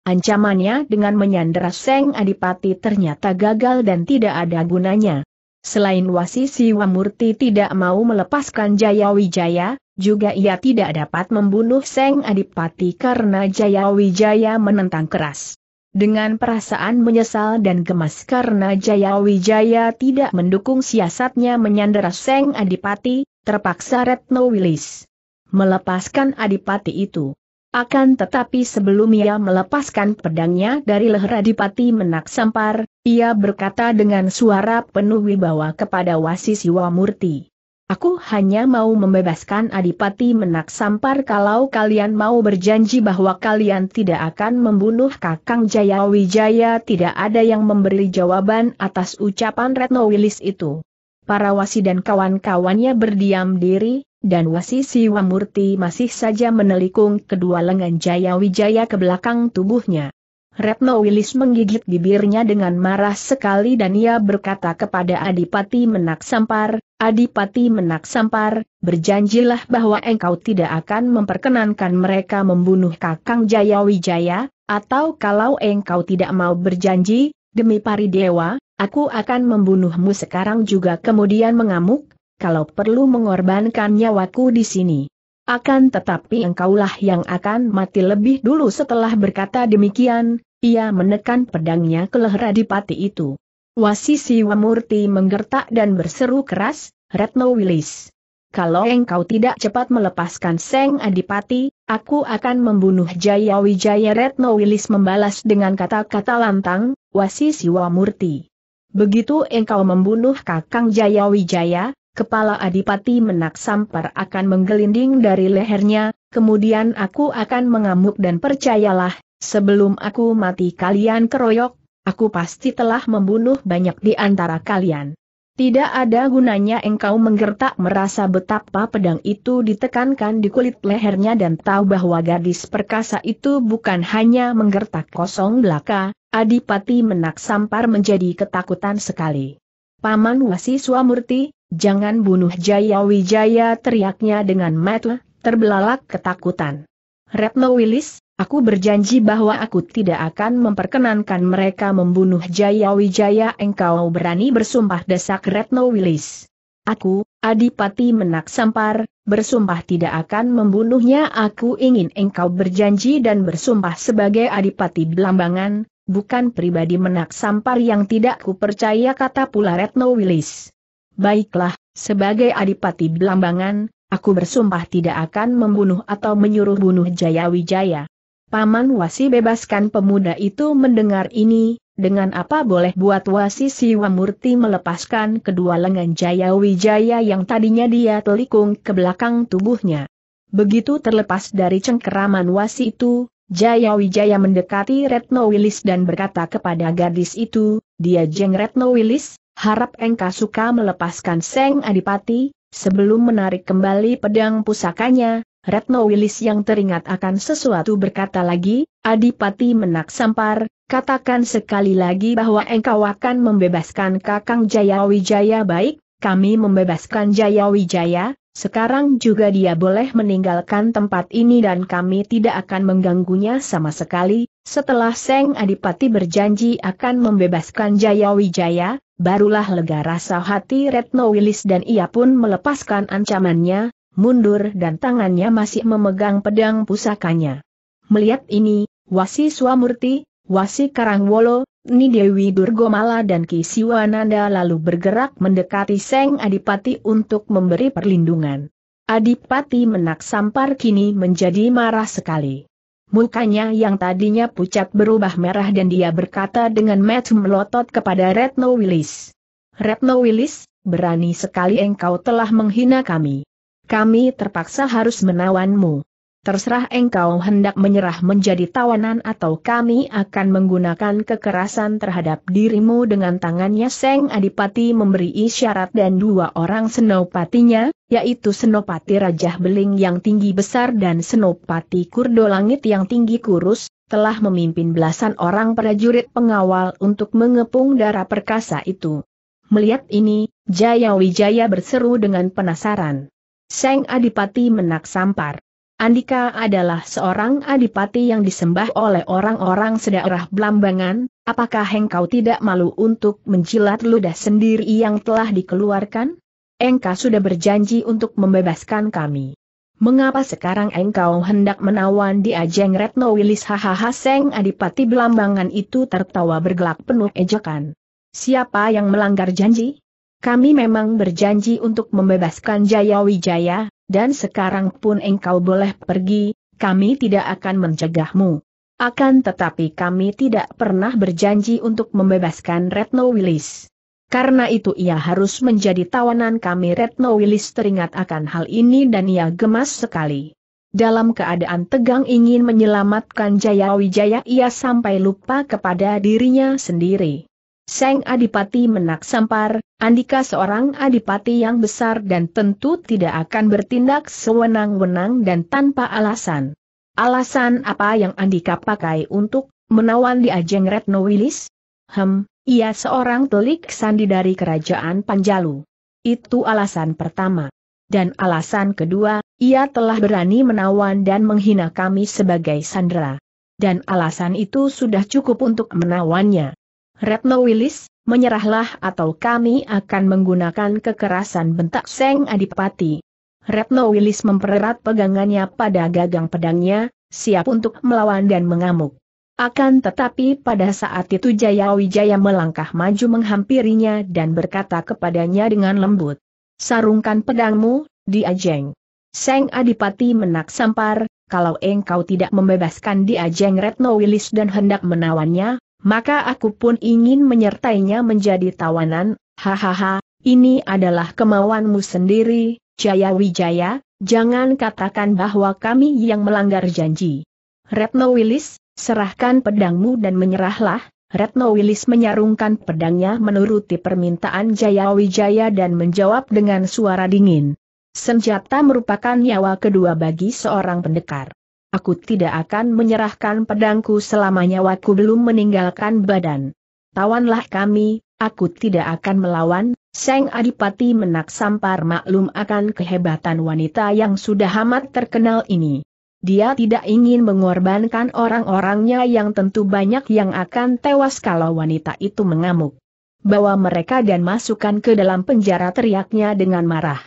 Ancamannya dengan menyandera Seng Adipati ternyata gagal dan tidak ada gunanya. Selain wasi Siwamurti tidak mau melepaskan Jayawijaya, juga ia tidak dapat membunuh Seng Adipati karena Jayawijaya menentang keras. Dengan perasaan menyesal dan gemas karena Jayawijaya tidak mendukung siasatnya menyandera Seng Adipati, terpaksa Retno Wilis melepaskan Adipati itu. Akan tetapi sebelum ia melepaskan pedangnya dari leher Adipati Menak Sampar, ia berkata dengan suara penuh wibawa kepada Wasi Siwamurti. Aku hanya mau membebaskan Adipati Menak Sampar kalau kalian mau berjanji bahwa kalian tidak akan membunuh Kakang Jayawijaya." tidak ada yang memberi jawaban atas ucapan Retno Wilis itu. Para wasi dan kawan-kawannya berdiam diri, dan wasi Siwamurti masih saja menelikung kedua lengan Jaya Wijaya ke belakang tubuhnya. Retno Wilis menggigit bibirnya dengan marah sekali dan ia berkata kepada Adipati Menak Sampar, Adipati Menak Sampar, berjanjilah bahwa engkau tidak akan memperkenankan mereka membunuh Kakang Jaya Wijaya, atau kalau engkau tidak mau berjanji, demi dewa, aku akan membunuhmu sekarang juga kemudian mengamuk, kalau perlu mengorbankan nyawaku di sini. Akan tetapi engkaulah yang akan mati lebih dulu setelah berkata demikian, ia menekan pedangnya ke leher adipati itu. Wasisi Wamurti menggertak dan berseru keras, Retno Wilis. Kalau engkau tidak cepat melepaskan Seng Adipati, aku akan membunuh Jaya Wijaya Retno Wilis membalas dengan kata-kata lantang, Wasisi Wamurti. Begitu engkau membunuh Kakang Jaya Wijaya, kepala Adipati Menak Sampar akan menggelinding dari lehernya, kemudian aku akan mengamuk dan percayalah, sebelum aku mati kalian keroyok, aku pasti telah membunuh banyak di antara kalian. Tidak ada gunanya engkau menggertak merasa betapa pedang itu ditekankan di kulit lehernya dan tahu bahwa gadis perkasa itu bukan hanya menggertak kosong belaka, Adipati Menak Sampar menjadi ketakutan sekali. Paman Wasi Murti, Jangan bunuh Jaya Wijaya teriaknya dengan mata, terbelalak ketakutan. Retno Wilis, aku berjanji bahwa aku tidak akan memperkenankan mereka membunuh Jaya Wijaya engkau berani bersumpah desak Retno Wilis. Aku, Adipati Menak Sampar, bersumpah tidak akan membunuhnya aku ingin engkau berjanji dan bersumpah sebagai Adipati Belambangan, bukan pribadi Menak Sampar yang tidak kupercaya. kata pula Retno Wilis. Baiklah, sebagai adipati Belambangan, aku bersumpah tidak akan membunuh atau menyuruh bunuh Jayawijaya. Paman Wasi bebaskan pemuda itu mendengar ini, dengan apa boleh buat Wasi Siwamurti melepaskan kedua lengan Jayawijaya yang tadinya dia telikung ke belakang tubuhnya. Begitu terlepas dari cengkeraman Wasi itu, Jayawijaya mendekati Retno Wilis dan berkata kepada gadis itu, dia jeng Retno Wilis, Harap engkau suka melepaskan Seng Adipati, sebelum menarik kembali pedang pusakanya, Retno Willis yang teringat akan sesuatu berkata lagi, Adipati menak sampar, katakan sekali lagi bahwa engkau akan membebaskan Kakang Jayawijaya baik, kami membebaskan Jayawijaya, sekarang juga dia boleh meninggalkan tempat ini dan kami tidak akan mengganggunya sama sekali, setelah Seng Adipati berjanji akan membebaskan Jayawijaya, barulah lega rasa hati Retno Wilis dan ia pun melepaskan ancamannya, mundur dan tangannya masih memegang pedang pusakanya. Melihat ini, Wasi Swamurti, Wasi Karangwolo, Dewi Durgomala dan Ki Siwananda lalu bergerak mendekati Seng Adipati untuk memberi perlindungan. Adipati Menak Sampar kini menjadi marah sekali. Mukanya yang tadinya pucat berubah merah dan dia berkata dengan mata melotot kepada Retno Willis. Retno Willis, berani sekali engkau telah menghina kami. Kami terpaksa harus menawanmu. Terserah engkau hendak menyerah menjadi tawanan atau kami akan menggunakan kekerasan terhadap dirimu dengan tangannya Seng Adipati memberi isyarat dan dua orang senopatinya, yaitu senopati Rajah Beling yang tinggi besar dan senopati Kurdo Langit yang tinggi kurus, telah memimpin belasan orang prajurit pengawal untuk mengepung darah perkasa itu. Melihat ini, Jaya Wijaya berseru dengan penasaran. Seng Adipati menak sampar. Andika adalah seorang adipati yang disembah oleh orang-orang sedaerah Blambangan, apakah engkau tidak malu untuk menjilat ludah sendiri yang telah dikeluarkan? Engkau sudah berjanji untuk membebaskan kami. Mengapa sekarang engkau hendak menawan di ajeng Retno Wilis hahaha seng adipati Blambangan itu tertawa bergelak penuh ejekan. Siapa yang melanggar janji? Kami memang berjanji untuk membebaskan Jaya Wijaya, dan sekarang pun engkau boleh pergi, kami tidak akan mencegahmu. Akan tetapi kami tidak pernah berjanji untuk membebaskan Retno Willis. Karena itu ia harus menjadi tawanan kami Retno Willis teringat akan hal ini dan ia gemas sekali. Dalam keadaan tegang ingin menyelamatkan Jaya Wijaya ia sampai lupa kepada dirinya sendiri. Seng Adipati Menak Sampar, Andika seorang adipati yang besar dan tentu tidak akan bertindak sewenang-wenang dan tanpa alasan. Alasan apa yang Andika pakai untuk menawan di Ajeng Retno Wilis? Hem, ia seorang telik sandi dari kerajaan Panjalu. Itu alasan pertama. Dan alasan kedua, ia telah berani menawan dan menghina kami sebagai sandera. Dan alasan itu sudah cukup untuk menawannya. Retno Wilis, menyerahlah atau kami akan menggunakan kekerasan bentak Seng Adipati. Retno Wilis mempererat pegangannya pada gagang pedangnya, siap untuk melawan dan mengamuk. Akan tetapi pada saat itu Jaya Wijaya melangkah maju menghampirinya dan berkata kepadanya dengan lembut. Sarungkan pedangmu, Diajeng. Seng Adipati menak sampar, kalau engkau tidak membebaskan Diajeng Retno Wilis dan hendak menawannya, maka aku pun ingin menyertainya menjadi tawanan, hahaha, ini adalah kemauanmu sendiri, Jaya Wijaya, jangan katakan bahwa kami yang melanggar janji. Retno Wilis, serahkan pedangmu dan menyerahlah, Retno Wilis menyarungkan pedangnya menuruti permintaan Jaya Wijaya dan menjawab dengan suara dingin. Senjata merupakan nyawa kedua bagi seorang pendekar aku tidak akan menyerahkan pedangku selama nyawaku belum meninggalkan badan. Tawanlah kami, aku tidak akan melawan, Seng Adipati menak sampar maklum akan kehebatan wanita yang sudah amat terkenal ini. Dia tidak ingin mengorbankan orang-orangnya yang tentu banyak yang akan tewas kalau wanita itu mengamuk. Bawa mereka dan masukkan ke dalam penjara teriaknya dengan marah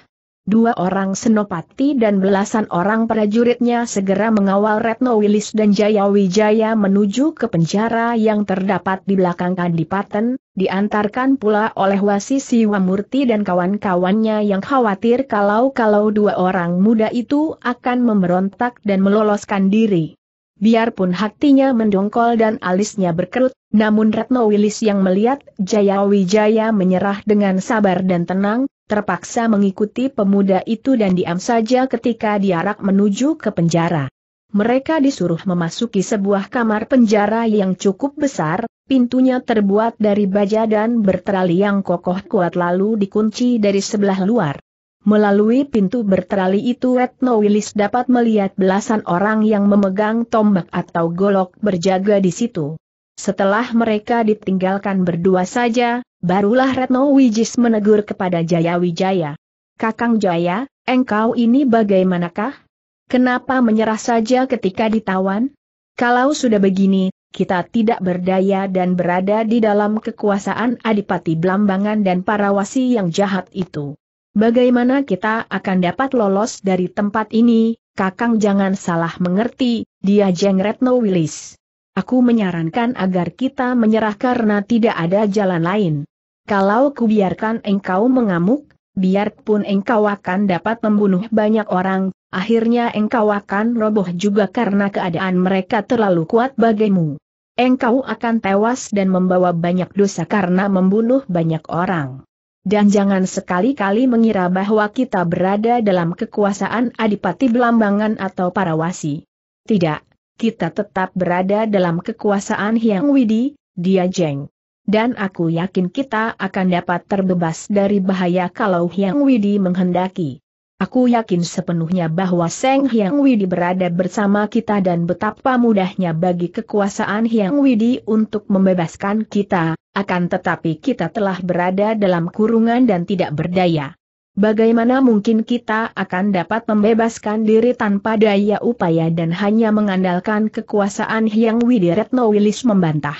dua orang senopati dan belasan orang prajuritnya segera mengawal Retno Wilis dan Jaya Wijaya menuju ke penjara yang terdapat di belakang Kadipaten, diantarkan pula oleh Wasi Siwamurti dan kawan-kawannya yang khawatir kalau-kalau dua orang muda itu akan memberontak dan meloloskan diri. Biarpun hatinya mendongkol dan alisnya berkerut, namun Retno Wilis yang melihat Jaya Wijaya menyerah dengan sabar dan tenang, terpaksa mengikuti pemuda itu dan diam saja ketika diarak menuju ke penjara. Mereka disuruh memasuki sebuah kamar penjara yang cukup besar, pintunya terbuat dari baja dan berterali yang kokoh kuat lalu dikunci dari sebelah luar. Melalui pintu berterali itu Retno Wilis dapat melihat belasan orang yang memegang tombak atau golok berjaga di situ. Setelah mereka ditinggalkan berdua saja, barulah Retno Wijis menegur kepada Jaya Wijaya. Kakang Jaya, engkau ini bagaimanakah? Kenapa menyerah saja ketika ditawan? Kalau sudah begini, kita tidak berdaya dan berada di dalam kekuasaan Adipati Blambangan dan para wasi yang jahat itu. Bagaimana kita akan dapat lolos dari tempat ini, Kakang jangan salah mengerti, dia Jeng Retno Willis. Aku menyarankan agar kita menyerah karena tidak ada jalan lain. Kalau kubiarkan engkau mengamuk, biarpun engkau akan dapat membunuh banyak orang, akhirnya engkau akan roboh juga karena keadaan mereka terlalu kuat bagimu. Engkau akan tewas dan membawa banyak dosa karena membunuh banyak orang dan jangan sekali-kali mengira bahwa kita berada dalam kekuasaan Adipati Belambangan atau para wasi. Tidak, kita tetap berada dalam kekuasaan Hyang Widi, dia jeng. Dan aku yakin kita akan dapat terbebas dari bahaya kalau Hyang Widi menghendaki. Aku yakin sepenuhnya bahwa Seng Hyang Widi berada bersama kita dan betapa mudahnya bagi kekuasaan Hyang Widi untuk membebaskan kita, akan tetapi kita telah berada dalam kurungan dan tidak berdaya. Bagaimana mungkin kita akan dapat membebaskan diri tanpa daya upaya dan hanya mengandalkan kekuasaan Hyang Widiretno Wilis membantah.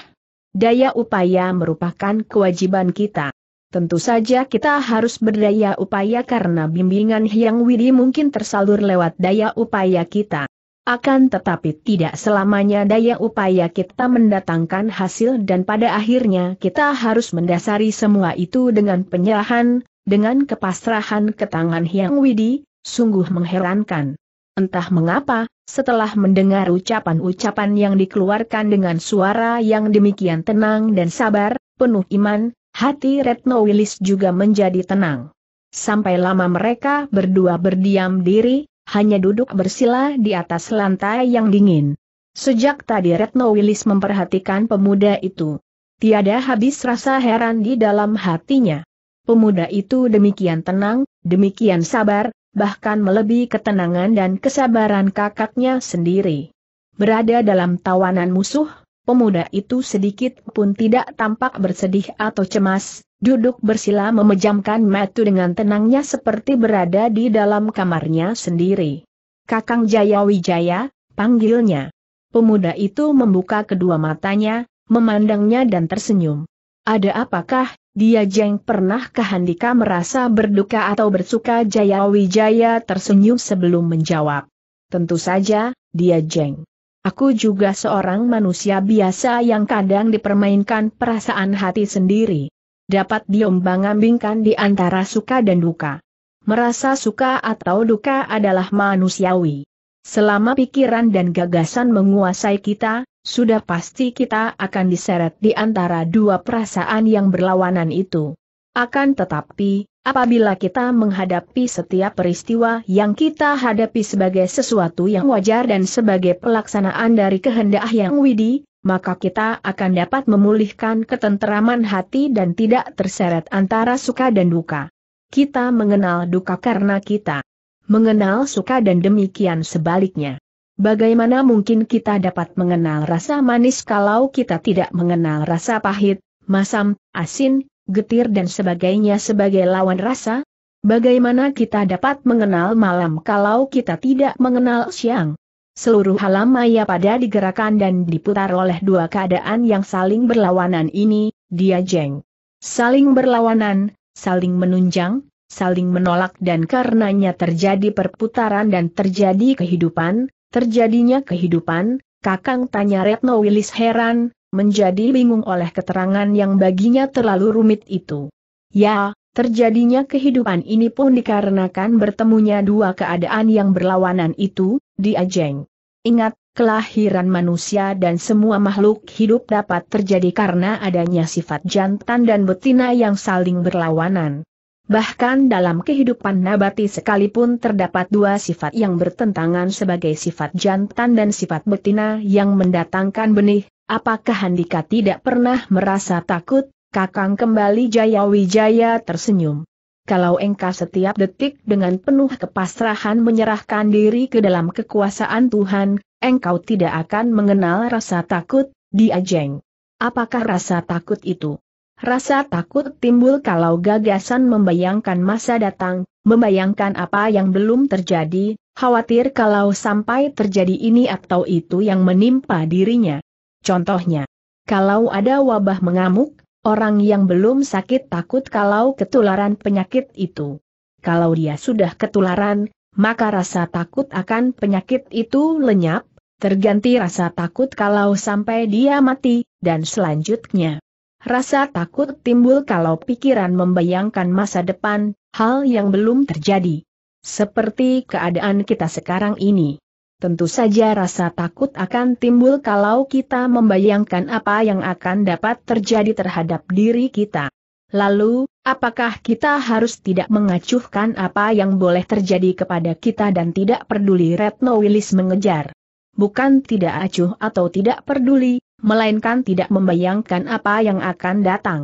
Daya upaya merupakan kewajiban kita. Tentu saja kita harus berdaya upaya karena bimbingan Hyang Widi mungkin tersalur lewat daya upaya kita. Akan tetapi tidak selamanya daya upaya kita mendatangkan hasil dan pada akhirnya kita harus mendasari semua itu dengan penyerahan, dengan kepasrahan ke tangan Hyang Widi, sungguh mengherankan. Entah mengapa, setelah mendengar ucapan-ucapan yang dikeluarkan dengan suara yang demikian tenang dan sabar, penuh iman, hati Retno Wilis juga menjadi tenang. Sampai lama mereka berdua berdiam diri, hanya duduk bersila di atas lantai yang dingin. Sejak tadi Retno Wilis memperhatikan pemuda itu. Tiada habis rasa heran di dalam hatinya. Pemuda itu demikian tenang, demikian sabar, bahkan melebihi ketenangan dan kesabaran kakaknya sendiri. Berada dalam tawanan musuh, pemuda itu sedikit pun tidak tampak bersedih atau cemas, Duduk bersila memejamkan mata dengan tenangnya seperti berada di dalam kamarnya sendiri. Kakang Jaya Wijaya, panggilnya. Pemuda itu membuka kedua matanya, memandangnya dan tersenyum. Ada apakah, dia jeng pernah kehandika merasa berduka atau bersuka Jaya Wijaya tersenyum sebelum menjawab. Tentu saja, dia jeng. Aku juga seorang manusia biasa yang kadang dipermainkan perasaan hati sendiri dapat diombang-ambingkan di antara suka dan duka. Merasa suka atau duka adalah manusiawi. Selama pikiran dan gagasan menguasai kita, sudah pasti kita akan diseret di antara dua perasaan yang berlawanan itu. Akan tetapi, apabila kita menghadapi setiap peristiwa yang kita hadapi sebagai sesuatu yang wajar dan sebagai pelaksanaan dari kehendak yang widi, maka kita akan dapat memulihkan ketenteraman hati dan tidak terseret antara suka dan duka. Kita mengenal duka karena kita mengenal suka dan demikian sebaliknya. Bagaimana mungkin kita dapat mengenal rasa manis kalau kita tidak mengenal rasa pahit, masam, asin, getir dan sebagainya sebagai lawan rasa? Bagaimana kita dapat mengenal malam kalau kita tidak mengenal siang? Seluruh halamaya pada digerakkan dan diputar oleh dua keadaan yang saling berlawanan ini, dia jeng. Saling berlawanan, saling menunjang, saling menolak dan karenanya terjadi perputaran dan terjadi kehidupan, terjadinya kehidupan, kakang tanya Retno Willis heran, menjadi bingung oleh keterangan yang baginya terlalu rumit itu. Ya, Terjadinya kehidupan ini pun dikarenakan bertemunya dua keadaan yang berlawanan itu, diajeng jeng. Ingat, kelahiran manusia dan semua makhluk hidup dapat terjadi karena adanya sifat jantan dan betina yang saling berlawanan. Bahkan dalam kehidupan nabati sekalipun terdapat dua sifat yang bertentangan sebagai sifat jantan dan sifat betina yang mendatangkan benih, apakah Handika tidak pernah merasa takut? Kakang kembali Jaya Wijaya tersenyum kalau engkau setiap detik dengan penuh kepasrahan menyerahkan diri ke dalam kekuasaan Tuhan, engkau tidak akan mengenal rasa takut, dia jeng. Apakah rasa takut itu? Rasa takut timbul kalau gagasan membayangkan masa datang, membayangkan apa yang belum terjadi, khawatir kalau sampai terjadi ini atau itu yang menimpa dirinya. Contohnya, kalau ada wabah mengamuk, Orang yang belum sakit takut kalau ketularan penyakit itu. Kalau dia sudah ketularan, maka rasa takut akan penyakit itu lenyap, terganti rasa takut kalau sampai dia mati, dan selanjutnya. Rasa takut timbul kalau pikiran membayangkan masa depan, hal yang belum terjadi. Seperti keadaan kita sekarang ini tentu saja rasa takut akan timbul kalau kita membayangkan apa yang akan dapat terjadi terhadap diri kita. Lalu, apakah kita harus tidak mengacuhkan apa yang boleh terjadi kepada kita dan tidak peduli Retno Willis mengejar? Bukan tidak acuh atau tidak peduli, melainkan tidak membayangkan apa yang akan datang.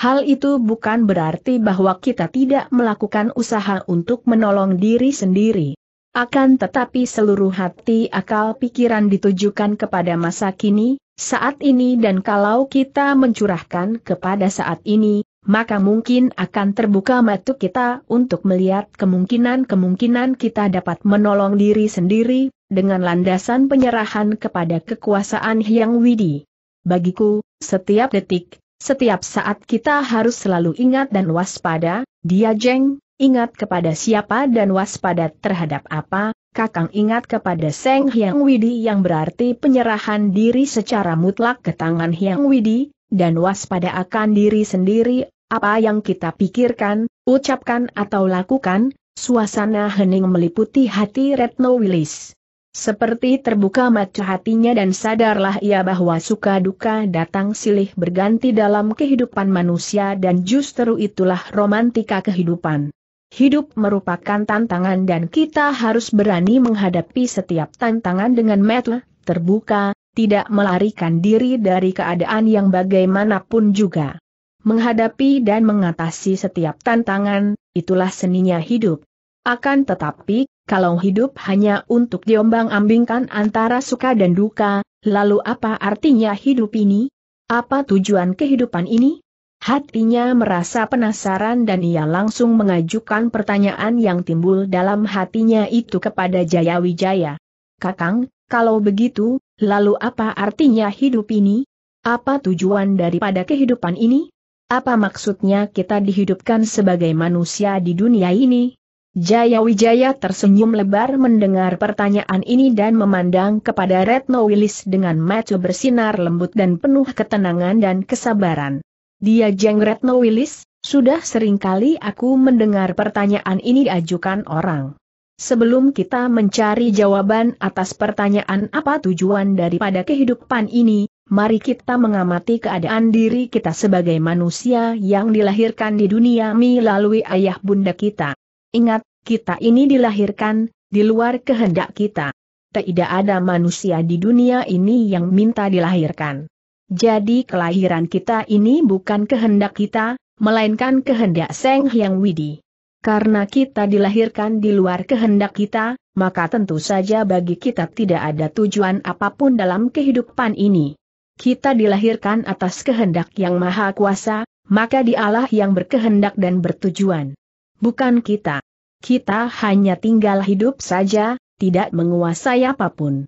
Hal itu bukan berarti bahwa kita tidak melakukan usaha untuk menolong diri sendiri. Akan tetapi seluruh hati akal pikiran ditujukan kepada masa kini, saat ini dan kalau kita mencurahkan kepada saat ini, maka mungkin akan terbuka mata kita untuk melihat kemungkinan-kemungkinan kita dapat menolong diri sendiri, dengan landasan penyerahan kepada kekuasaan Hyang Widi. Bagiku, setiap detik, setiap saat kita harus selalu ingat dan waspada, dia jeng, Ingat kepada siapa dan waspada terhadap apa, Kakang ingat kepada Seng Hyang Widi yang berarti penyerahan diri secara mutlak ke tangan Hyang Widi, dan waspada akan diri sendiri, apa yang kita pikirkan, ucapkan atau lakukan, suasana hening meliputi hati Retno Wilis. Seperti terbuka mata hatinya dan sadarlah ia bahwa suka duka datang silih berganti dalam kehidupan manusia dan justru itulah romantika kehidupan. Hidup merupakan tantangan dan kita harus berani menghadapi setiap tantangan dengan metel, terbuka, tidak melarikan diri dari keadaan yang bagaimanapun juga. Menghadapi dan mengatasi setiap tantangan, itulah seninya hidup. Akan tetapi, kalau hidup hanya untuk diombang-ambingkan antara suka dan duka, lalu apa artinya hidup ini? Apa tujuan kehidupan ini? Hatinya merasa penasaran dan ia langsung mengajukan pertanyaan yang timbul dalam hatinya itu kepada Jayawijaya. Kakang, kalau begitu, lalu apa artinya hidup ini? Apa tujuan daripada kehidupan ini? Apa maksudnya kita dihidupkan sebagai manusia di dunia ini? Jaya Wijaya tersenyum lebar mendengar pertanyaan ini dan memandang kepada Retno Willis dengan mata bersinar lembut dan penuh ketenangan dan kesabaran. Dia Retno Willis, sudah seringkali aku mendengar pertanyaan ini diajukan orang. Sebelum kita mencari jawaban atas pertanyaan apa tujuan daripada kehidupan ini, mari kita mengamati keadaan diri kita sebagai manusia yang dilahirkan di dunia melalui ayah bunda kita. Ingat, kita ini dilahirkan, di luar kehendak kita. Tidak ada manusia di dunia ini yang minta dilahirkan. Jadi kelahiran kita ini bukan kehendak kita, melainkan kehendak Seng Hyang Widi. Karena kita dilahirkan di luar kehendak kita, maka tentu saja bagi kita tidak ada tujuan apapun dalam kehidupan ini. Kita dilahirkan atas kehendak yang maha kuasa, maka dialah yang berkehendak dan bertujuan. Bukan kita. Kita hanya tinggal hidup saja, tidak menguasai apapun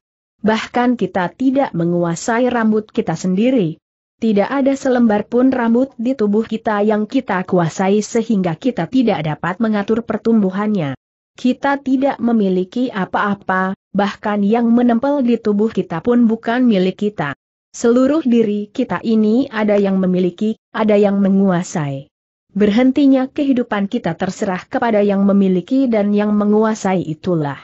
bahkan kita tidak menguasai rambut kita sendiri. Tidak ada selembar pun rambut di tubuh kita yang kita kuasai sehingga kita tidak dapat mengatur pertumbuhannya. Kita tidak memiliki apa-apa, bahkan yang menempel di tubuh kita pun bukan milik kita. Seluruh diri kita ini ada yang memiliki, ada yang menguasai. Berhentinya kehidupan kita terserah kepada yang memiliki dan yang menguasai itulah.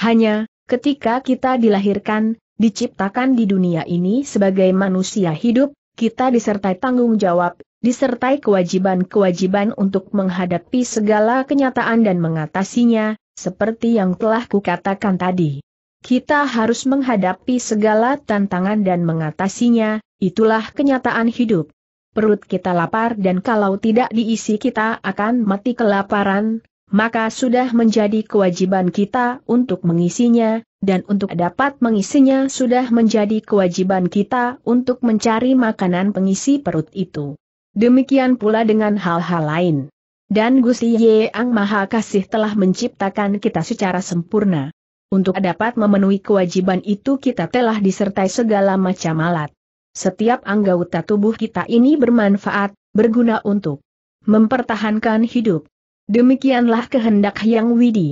Hanya, Ketika kita dilahirkan, diciptakan di dunia ini sebagai manusia hidup, kita disertai tanggung jawab, disertai kewajiban-kewajiban untuk menghadapi segala kenyataan dan mengatasinya, seperti yang telah kukatakan tadi. Kita harus menghadapi segala tantangan dan mengatasinya, itulah kenyataan hidup. Perut kita lapar dan kalau tidak diisi kita akan mati kelaparan, maka sudah menjadi kewajiban kita untuk mengisinya, dan untuk dapat mengisinya sudah menjadi kewajiban kita untuk mencari makanan pengisi perut itu. Demikian pula dengan hal-hal lain. Dan Gusti Ang Maha Kasih telah menciptakan kita secara sempurna. Untuk dapat memenuhi kewajiban itu kita telah disertai segala macam alat. Setiap anggota tubuh kita ini bermanfaat, berguna untuk mempertahankan hidup, Demikianlah kehendak Yang Widi.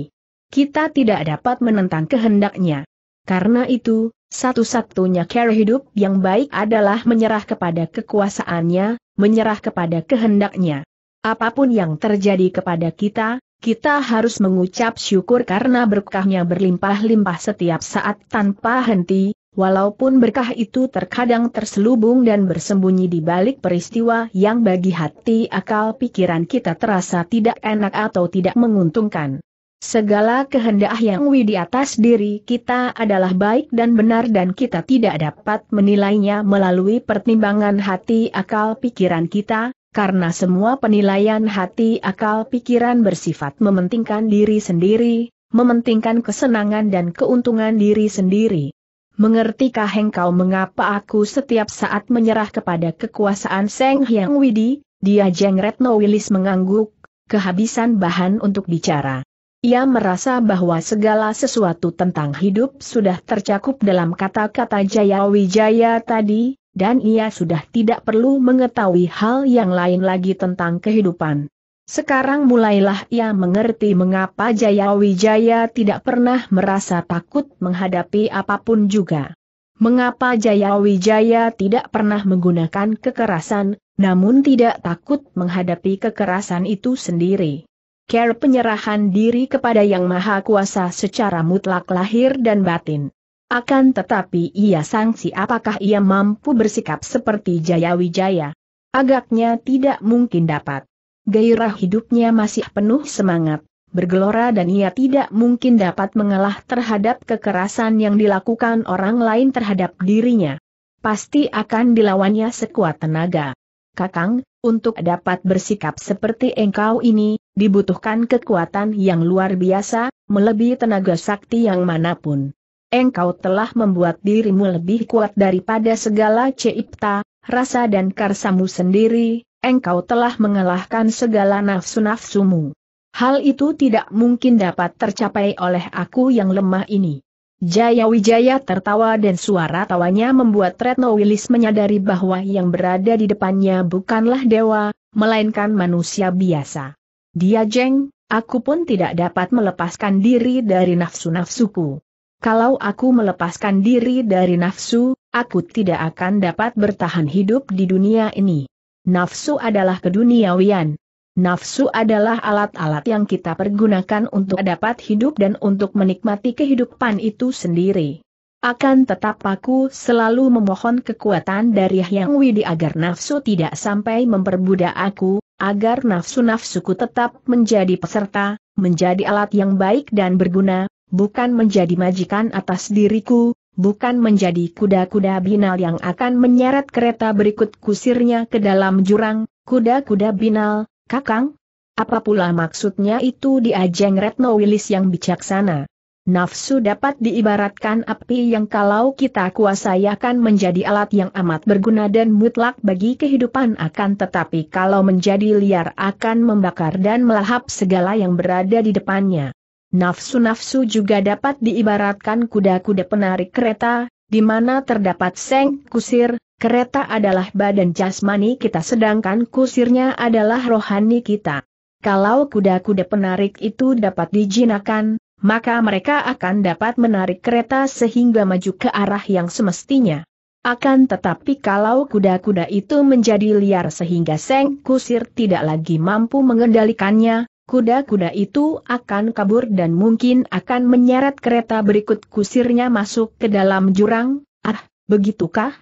Kita tidak dapat menentang kehendaknya. Karena itu, satu-satunya cara hidup yang baik adalah menyerah kepada kekuasaannya, menyerah kepada kehendaknya. Apapun yang terjadi kepada kita, kita harus mengucap syukur karena berkahnya berlimpah-limpah setiap saat tanpa henti, Walaupun berkah itu terkadang terselubung dan bersembunyi di balik peristiwa yang bagi hati akal pikiran kita terasa tidak enak atau tidak menguntungkan. Segala kehendak yang wi di atas diri kita adalah baik dan benar dan kita tidak dapat menilainya melalui pertimbangan hati akal pikiran kita, karena semua penilaian hati akal pikiran bersifat mementingkan diri sendiri, mementingkan kesenangan dan keuntungan diri sendiri mengertikah engkau mengapa aku setiap saat menyerah kepada kekuasaan Seng Hyang Widi? Dia Jeng Retno Wilis mengangguk, kehabisan bahan untuk bicara. Ia merasa bahwa segala sesuatu tentang hidup sudah tercakup dalam kata-kata Jaya Wijaya tadi, dan ia sudah tidak perlu mengetahui hal yang lain lagi tentang kehidupan. Sekarang mulailah ia mengerti mengapa Jaya Wijaya tidak pernah merasa takut menghadapi apapun juga. Mengapa Jaya Wijaya tidak pernah menggunakan kekerasan, namun tidak takut menghadapi kekerasan itu sendiri. Care penyerahan diri kepada Yang Maha Kuasa secara mutlak lahir dan batin. Akan tetapi ia sangsi apakah ia mampu bersikap seperti Jaya Wijaya. Agaknya tidak mungkin dapat gairah hidupnya masih penuh semangat, bergelora dan ia tidak mungkin dapat mengalah terhadap kekerasan yang dilakukan orang lain terhadap dirinya. Pasti akan dilawannya sekuat tenaga. Kakang, untuk dapat bersikap seperti engkau ini, dibutuhkan kekuatan yang luar biasa, melebihi tenaga sakti yang manapun. Engkau telah membuat dirimu lebih kuat daripada segala cipta, rasa dan karsamu sendiri, engkau telah mengalahkan segala nafsu-nafsumu. Hal itu tidak mungkin dapat tercapai oleh aku yang lemah ini. Jaya Wijaya tertawa dan suara tawanya membuat Retno Wilis menyadari bahwa yang berada di depannya bukanlah dewa, melainkan manusia biasa. Dia jeng, aku pun tidak dapat melepaskan diri dari nafsu-nafsuku. Kalau aku melepaskan diri dari nafsu, aku tidak akan dapat bertahan hidup di dunia ini. Nafsu adalah keduniawian. Nafsu adalah alat-alat yang kita pergunakan untuk dapat hidup dan untuk menikmati kehidupan itu sendiri. Akan tetap aku selalu memohon kekuatan dari Yang Widi agar nafsu tidak sampai memperbudak aku, agar nafsu-nafsuku tetap menjadi peserta, menjadi alat yang baik dan berguna, bukan menjadi majikan atas diriku, bukan menjadi kuda-kuda binal yang akan menyeret kereta berikut kusirnya ke dalam jurang, kuda-kuda binal, kakang? Apa pula maksudnya itu di ajeng Retno Wilis yang bijaksana? Nafsu dapat diibaratkan api yang kalau kita kuasai akan menjadi alat yang amat berguna dan mutlak bagi kehidupan akan tetapi kalau menjadi liar akan membakar dan melahap segala yang berada di depannya. Nafsu-nafsu juga dapat diibaratkan kuda-kuda penarik kereta, di mana terdapat seng kusir, kereta adalah badan jasmani kita sedangkan kusirnya adalah rohani kita. Kalau kuda-kuda penarik itu dapat dijinakan, maka mereka akan dapat menarik kereta sehingga maju ke arah yang semestinya. Akan tetapi kalau kuda-kuda itu menjadi liar sehingga Seng Kusir tidak lagi mampu mengendalikannya, kuda-kuda itu akan kabur dan mungkin akan menyeret kereta berikut kusirnya masuk ke dalam jurang, ah, begitukah?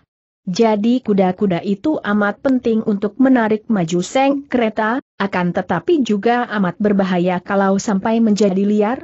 Jadi kuda-kuda itu amat penting untuk menarik maju seng kereta, akan tetapi juga amat berbahaya kalau sampai menjadi liar.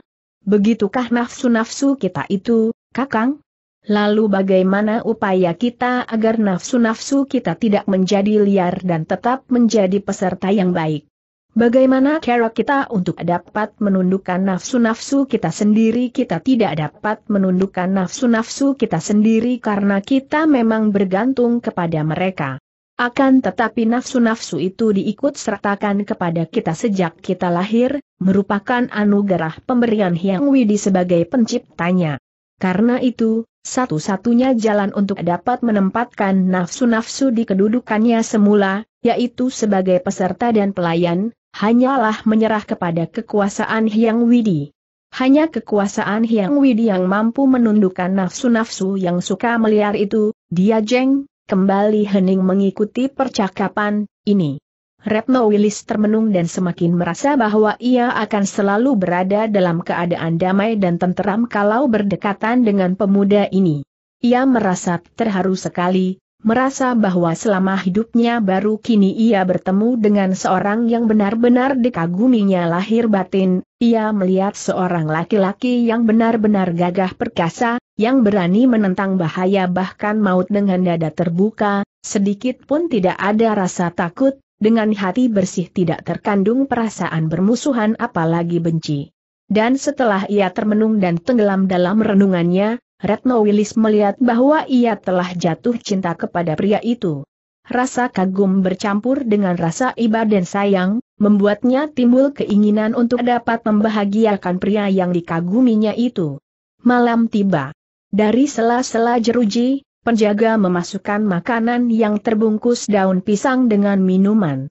Begitukah nafsu-nafsu kita itu, Kakang? Lalu bagaimana upaya kita agar nafsu-nafsu kita tidak menjadi liar dan tetap menjadi peserta yang baik? Bagaimana cara kita untuk dapat menundukkan nafsu-nafsu kita sendiri? Kita tidak dapat menundukkan nafsu-nafsu kita sendiri karena kita memang bergantung kepada mereka. Akan tetapi nafsu-nafsu itu diikut sertakan kepada kita sejak kita lahir, merupakan anugerah pemberian Hyang Widi sebagai penciptanya. Karena itu, satu-satunya jalan untuk dapat menempatkan nafsu-nafsu di kedudukannya semula, yaitu sebagai peserta dan pelayan, hanyalah menyerah kepada kekuasaan Hyang Widi. Hanya kekuasaan Hyang Widi yang mampu menundukkan nafsu-nafsu yang suka meliar itu, dia jeng, kembali hening mengikuti percakapan ini. Retno Willis termenung dan semakin merasa bahwa ia akan selalu berada dalam keadaan damai dan tenteram kalau berdekatan dengan pemuda ini. Ia merasa terharu sekali, merasa bahwa selama hidupnya baru kini ia bertemu dengan seorang yang benar-benar dikaguminya lahir batin, ia melihat seorang laki-laki yang benar-benar gagah perkasa, yang berani menentang bahaya bahkan maut dengan dada terbuka, sedikit pun tidak ada rasa takut, dengan hati bersih tidak terkandung perasaan bermusuhan apalagi benci. Dan setelah ia termenung dan tenggelam dalam renungannya, Retno Wilis melihat bahwa ia telah jatuh cinta kepada pria itu. Rasa kagum bercampur dengan rasa iba dan sayang, membuatnya timbul keinginan untuk dapat membahagiakan pria yang dikaguminya itu. Malam tiba. Dari sela-sela jeruji, penjaga memasukkan makanan yang terbungkus daun pisang dengan minuman.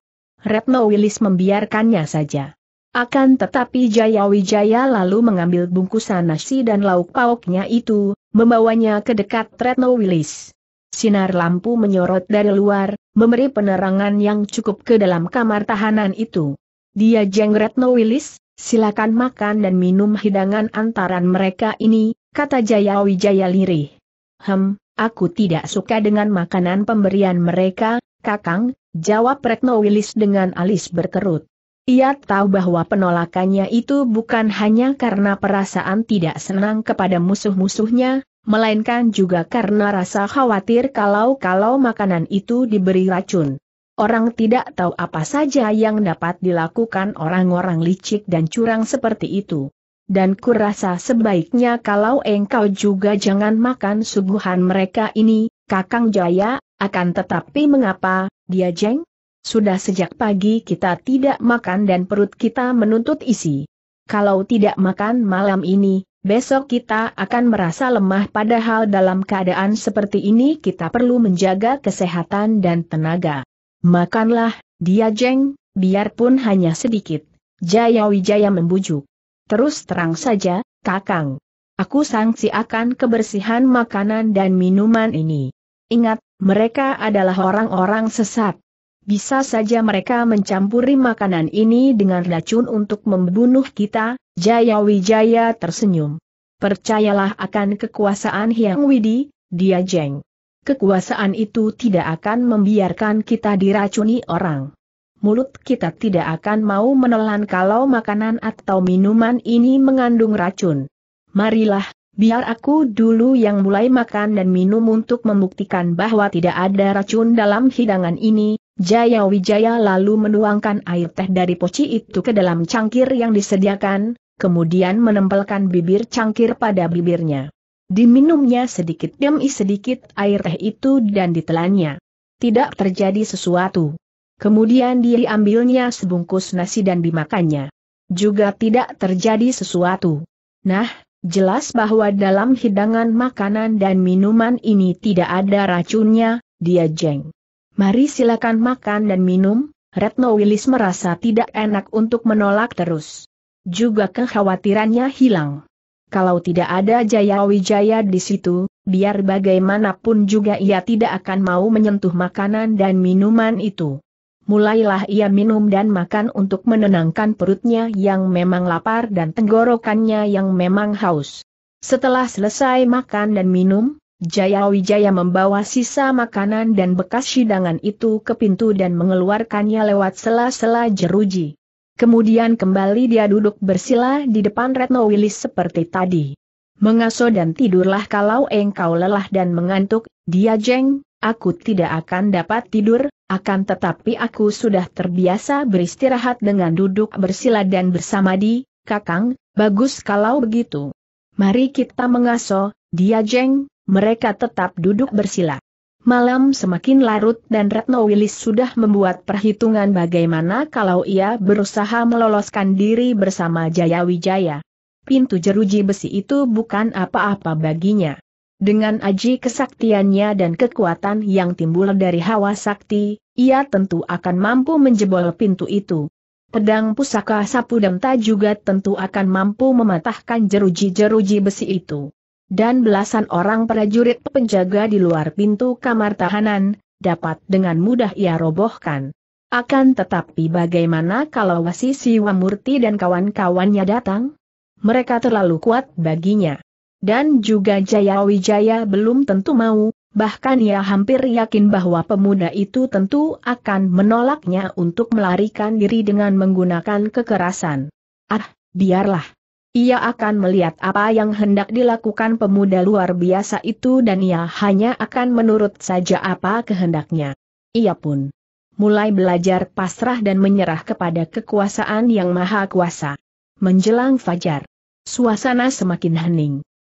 Retno Wilis membiarkannya saja. Akan tetapi Jaya Wijaya lalu mengambil bungkusan nasi dan lauk pauknya itu, membawanya ke dekat Retno Willis. Sinar lampu menyorot dari luar, memberi penerangan yang cukup ke dalam kamar tahanan itu. Dia jeng Retno Willis, silakan makan dan minum hidangan antaran mereka ini, kata Jaya Wijaya lirih. Hem, aku tidak suka dengan makanan pemberian mereka, kakang, jawab Retno Willis dengan alis berkerut. Ia tahu bahwa penolakannya itu bukan hanya karena perasaan tidak senang kepada musuh-musuhnya, melainkan juga karena rasa khawatir kalau-kalau makanan itu diberi racun. Orang tidak tahu apa saja yang dapat dilakukan orang-orang licik dan curang seperti itu. Dan kurasa sebaiknya kalau engkau juga jangan makan suguhan mereka ini, Kakang Jaya, akan tetapi mengapa, dia jeng? Sudah sejak pagi kita tidak makan dan perut kita menuntut isi. Kalau tidak makan malam ini, besok kita akan merasa lemah padahal dalam keadaan seperti ini kita perlu menjaga kesehatan dan tenaga. Makanlah, dia jeng, biarpun hanya sedikit. Jaya Wijaya membujuk. Terus terang saja, Kakang. Aku sangsi akan kebersihan makanan dan minuman ini. Ingat, mereka adalah orang-orang sesat. Bisa saja mereka mencampuri makanan ini dengan racun untuk membunuh kita, Jaya Wijaya tersenyum. Percayalah akan kekuasaan Hyang Widi, dia jeng. Kekuasaan itu tidak akan membiarkan kita diracuni orang. Mulut kita tidak akan mau menelan kalau makanan atau minuman ini mengandung racun. Marilah, biar aku dulu yang mulai makan dan minum untuk membuktikan bahwa tidak ada racun dalam hidangan ini, Jaya Wijaya lalu menuangkan air teh dari poci itu ke dalam cangkir yang disediakan, kemudian menempelkan bibir cangkir pada bibirnya. Diminumnya sedikit demi sedikit air teh itu dan ditelannya. Tidak terjadi sesuatu. Kemudian dia diambilnya sebungkus nasi dan dimakannya. Juga tidak terjadi sesuatu. Nah, Jelas bahwa dalam hidangan makanan dan minuman ini tidak ada racunnya, dia jeng. Mari silakan makan dan minum, Retno Wilis merasa tidak enak untuk menolak terus. Juga kekhawatirannya hilang. Kalau tidak ada Jaya Wijaya di situ, biar bagaimanapun juga ia tidak akan mau menyentuh makanan dan minuman itu. Mulailah ia minum dan makan untuk menenangkan perutnya yang memang lapar dan tenggorokannya yang memang haus. Setelah selesai makan dan minum, Jaya Wijaya membawa sisa makanan dan bekas sidangan itu ke pintu dan mengeluarkannya lewat sela-sela jeruji. Kemudian kembali dia duduk bersila di depan Retno Wilis seperti tadi. Mengaso dan tidurlah kalau engkau lelah dan mengantuk, dia jeng, aku tidak akan dapat tidur, akan tetapi aku sudah terbiasa beristirahat dengan duduk bersila dan bersama di, kakang, bagus kalau begitu. Mari kita mengaso, dia jeng, mereka tetap duduk bersila. Malam semakin larut dan Retno Wilis sudah membuat perhitungan bagaimana kalau ia berusaha meloloskan diri bersama Jaya Wijaya. Pintu jeruji besi itu bukan apa-apa baginya. Dengan aji kesaktiannya dan kekuatan yang timbul dari hawa sakti, ia tentu akan mampu menjebol pintu itu. Pedang pusaka sapu demta juga tentu akan mampu mematahkan jeruji-jeruji besi itu dan belasan orang prajurit penjaga di luar pintu kamar tahanan, dapat dengan mudah ia robohkan. Akan tetapi bagaimana kalau wasi Siwamurti dan kawan-kawannya datang? Mereka terlalu kuat baginya. Dan juga Jaya Wijaya belum tentu mau, bahkan ia hampir yakin bahwa pemuda itu tentu akan menolaknya untuk melarikan diri dengan menggunakan kekerasan. Ah, biarlah. Ia akan melihat apa yang hendak dilakukan pemuda luar biasa itu dan ia hanya akan menurut saja apa kehendaknya. Ia pun mulai belajar pasrah dan menyerah kepada kekuasaan yang maha kuasa. Menjelang fajar, suasana semakin hening.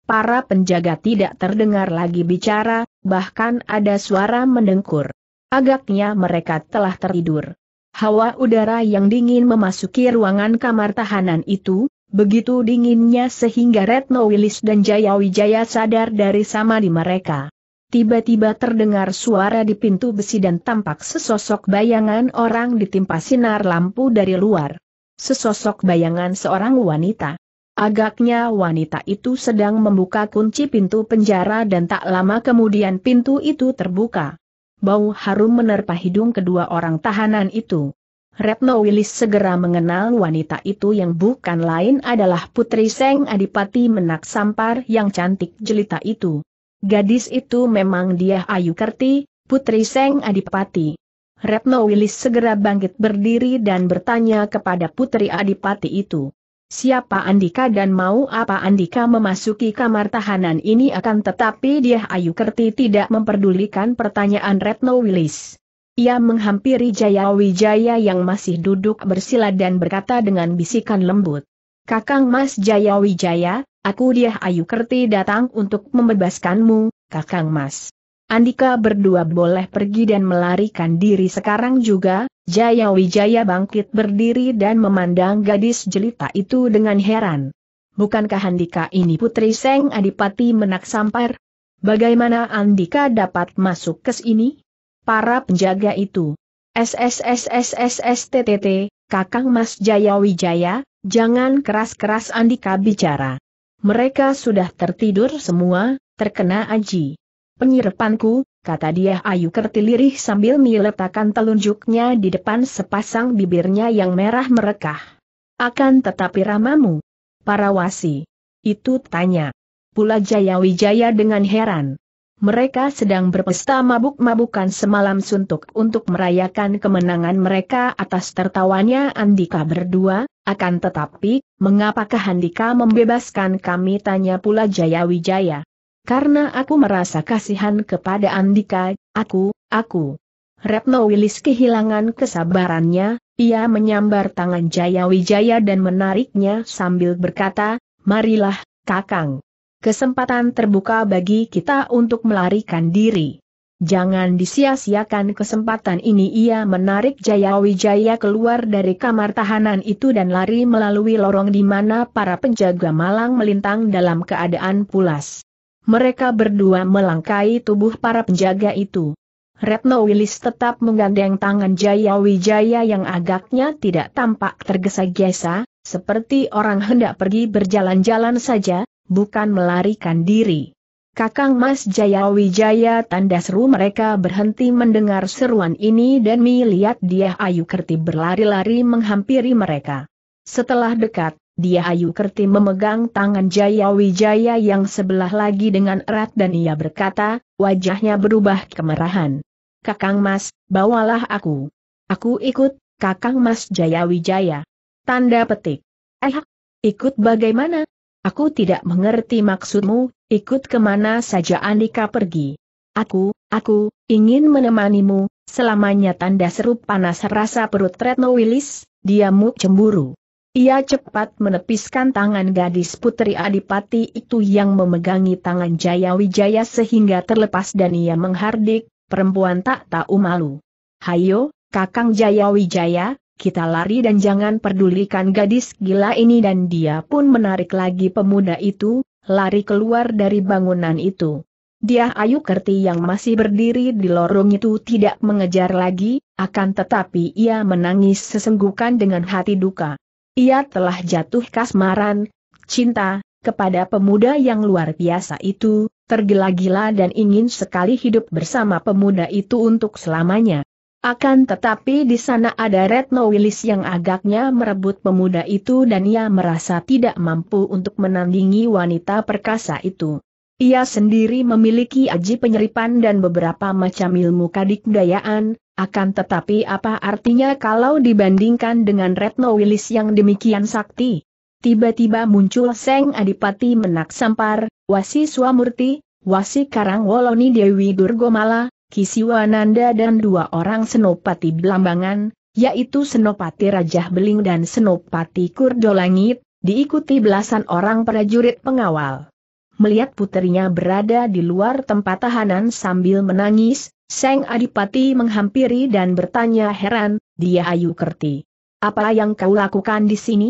Para penjaga tidak terdengar lagi bicara, bahkan ada suara mendengkur. Agaknya mereka telah tertidur. Hawa udara yang dingin memasuki ruangan kamar tahanan itu, Begitu dinginnya sehingga Retno Wilis dan Jaya Wijaya sadar dari sama di mereka. Tiba-tiba terdengar suara di pintu besi dan tampak sesosok bayangan orang ditimpa sinar lampu dari luar. Sesosok bayangan seorang wanita. Agaknya wanita itu sedang membuka kunci pintu penjara dan tak lama kemudian pintu itu terbuka. Bau harum menerpa hidung kedua orang tahanan itu. Retno Wilis segera mengenal wanita itu yang bukan lain adalah Putri Seng Adipati Menak Sampar yang cantik jelita itu. Gadis itu memang dia Ayu Kerti, Putri Seng Adipati. Retno Wilis segera bangkit berdiri dan bertanya kepada Putri Adipati itu. Siapa Andika dan mau apa Andika memasuki kamar tahanan ini akan tetapi dia Ayu Kerti tidak memperdulikan pertanyaan Retno Wilis. Ia menghampiri Jaya Wijaya yang masih duduk bersila dan berkata dengan bisikan lembut. Kakang Mas Jaya Wijaya, aku dia Ayu Kerti datang untuk membebaskanmu, Kakang Mas. Andika berdua boleh pergi dan melarikan diri sekarang juga, Jaya Wijaya bangkit berdiri dan memandang gadis jelita itu dengan heran. Bukankah Andika ini putri Seng Adipati Menak Sampar? Bagaimana Andika dapat masuk ke sini? para penjaga itu. SSSSSSTTT, Kakang Mas Jaya Wijaya, jangan keras-keras Andika bicara. Mereka sudah tertidur semua, terkena aji. Penyirpanku, kata dia Ayu Kertilirih sambil meletakkan telunjuknya di depan sepasang bibirnya yang merah merekah. Akan tetapi ramamu, para wasi. Itu tanya. Pula Jaya Wijaya dengan heran. Mereka sedang berpesta mabuk-mabukan semalam suntuk untuk merayakan kemenangan mereka atas tertawanya Andika berdua, akan tetapi, mengapakah Andika membebaskan kami tanya pula Jaya Wijaya. Karena aku merasa kasihan kepada Andika, aku, aku. Repno Wilis kehilangan kesabarannya, ia menyambar tangan Jaya Wijaya dan menariknya sambil berkata, marilah, kakang kesempatan terbuka bagi kita untuk melarikan diri. Jangan disia-siakan kesempatan ini ia menarik Jaya Wijaya keluar dari kamar tahanan itu dan lari melalui lorong di mana para penjaga malang melintang dalam keadaan pulas. Mereka berdua melangkai tubuh para penjaga itu. Retno Wilis tetap menggandeng tangan Jaya Wijaya yang agaknya tidak tampak tergesa-gesa, seperti orang hendak pergi berjalan-jalan saja, bukan melarikan diri. Kakang Mas Jaya Wijaya tanda seru mereka berhenti mendengar seruan ini dan melihat dia Ayu Kerti berlari-lari menghampiri mereka. Setelah dekat, dia Ayu Kerti memegang tangan Jaya Wijaya yang sebelah lagi dengan erat dan ia berkata, wajahnya berubah kemerahan. Kakang Mas, bawalah aku. Aku ikut, Kakang Mas Jaya Wijaya. Tanda petik. Eh, ikut bagaimana? Aku tidak mengerti maksudmu, ikut kemana saja Andika pergi. Aku, aku, ingin menemanimu, selamanya tanda serup panas rasa perut Retno Willis, diamu cemburu. Ia cepat menepiskan tangan gadis putri adipati itu yang memegangi tangan Jaya Wijaya sehingga terlepas dan ia menghardik, perempuan tak tahu malu. Hayo, Kakang Jaya Wijaya, kita lari dan jangan pedulikan gadis gila ini dan dia pun menarik lagi pemuda itu, lari keluar dari bangunan itu. Dia Ayu Kerti yang masih berdiri di lorong itu tidak mengejar lagi, akan tetapi ia menangis sesenggukan dengan hati duka. Ia telah jatuh kasmaran, cinta, kepada pemuda yang luar biasa itu, tergila-gila dan ingin sekali hidup bersama pemuda itu untuk selamanya. Akan tetapi di sana ada Retno Willis yang agaknya merebut pemuda itu dan ia merasa tidak mampu untuk menandingi wanita perkasa itu. Ia sendiri memiliki aji penyeripan dan beberapa macam ilmu kadikdayaan, akan tetapi apa artinya kalau dibandingkan dengan Retno Willis yang demikian sakti? Tiba-tiba muncul Seng Adipati Menak Sampar, Wasi Swamurti, Wasi Karang Woloni Dewi Durgomala, Kisiwananda dan dua orang senopati Belambangan, yaitu Senopati Rajah Beling dan Senopati Kurdolangit, diikuti belasan orang prajurit pengawal. Melihat putrinya berada di luar tempat tahanan sambil menangis, Seng Adipati menghampiri dan bertanya heran, dia ayu kerti. Apa yang kau lakukan di sini?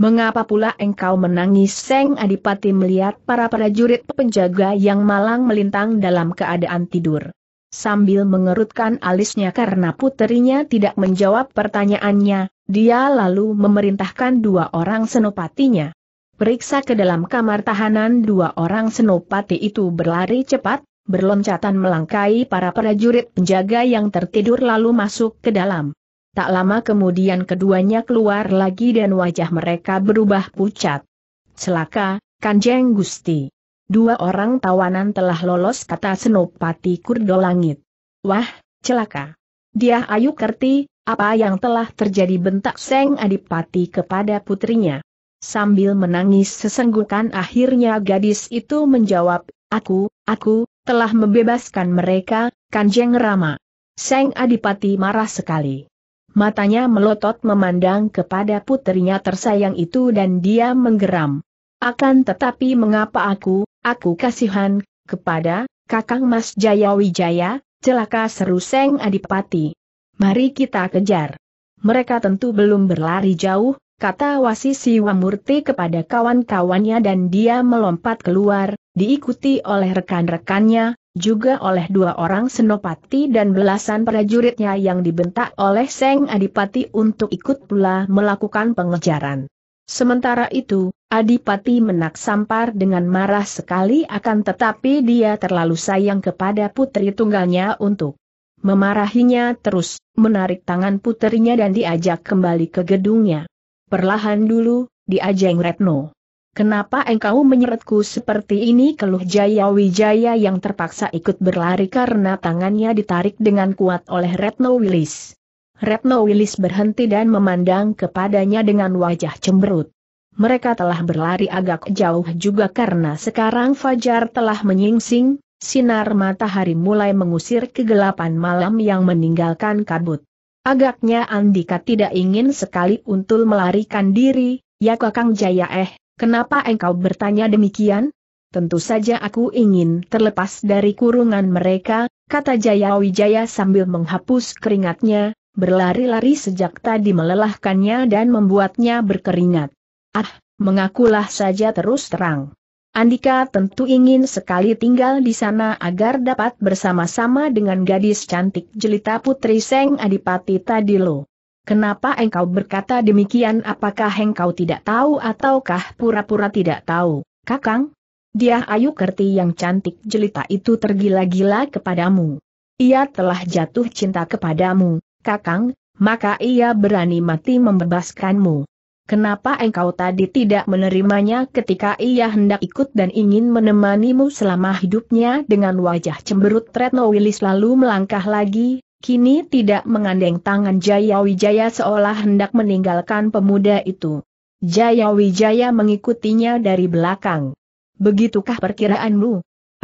Mengapa pula engkau menangis Seng Adipati melihat para prajurit penjaga yang malang melintang dalam keadaan tidur? sambil mengerutkan alisnya karena puterinya tidak menjawab pertanyaannya, dia lalu memerintahkan dua orang senopatinya. Periksa ke dalam kamar tahanan dua orang senopati itu berlari cepat, berloncatan melangkai para prajurit penjaga yang tertidur lalu masuk ke dalam. Tak lama kemudian keduanya keluar lagi dan wajah mereka berubah pucat. Celaka, Kanjeng Gusti. Dua orang tawanan telah lolos kata Senopati Kurdo Langit. Wah, celaka. Dia ayu kerti, apa yang telah terjadi bentak Seng Adipati kepada putrinya. Sambil menangis sesenggukan akhirnya gadis itu menjawab, aku, aku, telah membebaskan mereka, Kanjeng Rama. Seng Adipati marah sekali. Matanya melotot memandang kepada putrinya tersayang itu dan dia menggeram. Akan tetapi mengapa aku, aku kasihan, kepada, Kakang Mas Jayawijaya, celaka seru Seng Adipati. Mari kita kejar. Mereka tentu belum berlari jauh, kata Wasisi Siwamurti kepada kawan-kawannya dan dia melompat keluar, diikuti oleh rekan-rekannya, juga oleh dua orang senopati dan belasan prajuritnya yang dibentak oleh Seng Adipati untuk ikut pula melakukan pengejaran. Sementara itu, Adipati Menak Sampar dengan marah sekali akan tetapi dia terlalu sayang kepada putri tunggalnya untuk memarahinya terus, menarik tangan putrinya dan diajak kembali ke gedungnya. Perlahan dulu, diajeng Retno. Kenapa engkau menyeretku seperti ini keluh Jaya Wijaya yang terpaksa ikut berlari karena tangannya ditarik dengan kuat oleh Retno Wilis. Retno Wilis berhenti dan memandang kepadanya dengan wajah cemberut. Mereka telah berlari agak jauh juga karena sekarang fajar telah menyingsing, sinar matahari mulai mengusir kegelapan malam yang meninggalkan kabut. Agaknya Andika tidak ingin sekali untuk melarikan diri, ya kakang jaya eh, kenapa engkau bertanya demikian? Tentu saja aku ingin terlepas dari kurungan mereka, kata Jaya Wijaya sambil menghapus keringatnya, Berlari-lari sejak tadi melelahkannya dan membuatnya berkeringat. Ah, mengakulah saja terus terang. Andika tentu ingin sekali tinggal di sana agar dapat bersama-sama dengan gadis cantik jelita putri Seng Adipati tadi lo. Kenapa engkau berkata demikian apakah engkau tidak tahu ataukah pura-pura tidak tahu, kakang? Dia Ayu Kerti yang cantik jelita itu tergila-gila kepadamu. Ia telah jatuh cinta kepadamu, Kakang, maka ia berani mati membebaskanmu. Kenapa engkau tadi tidak menerimanya ketika ia hendak ikut dan ingin menemanimu selama hidupnya dengan wajah cemberut Retno Wilis lalu melangkah lagi, kini tidak mengandeng tangan Jaya Wijaya seolah hendak meninggalkan pemuda itu. Jaya Wijaya mengikutinya dari belakang. Begitukah perkiraanmu?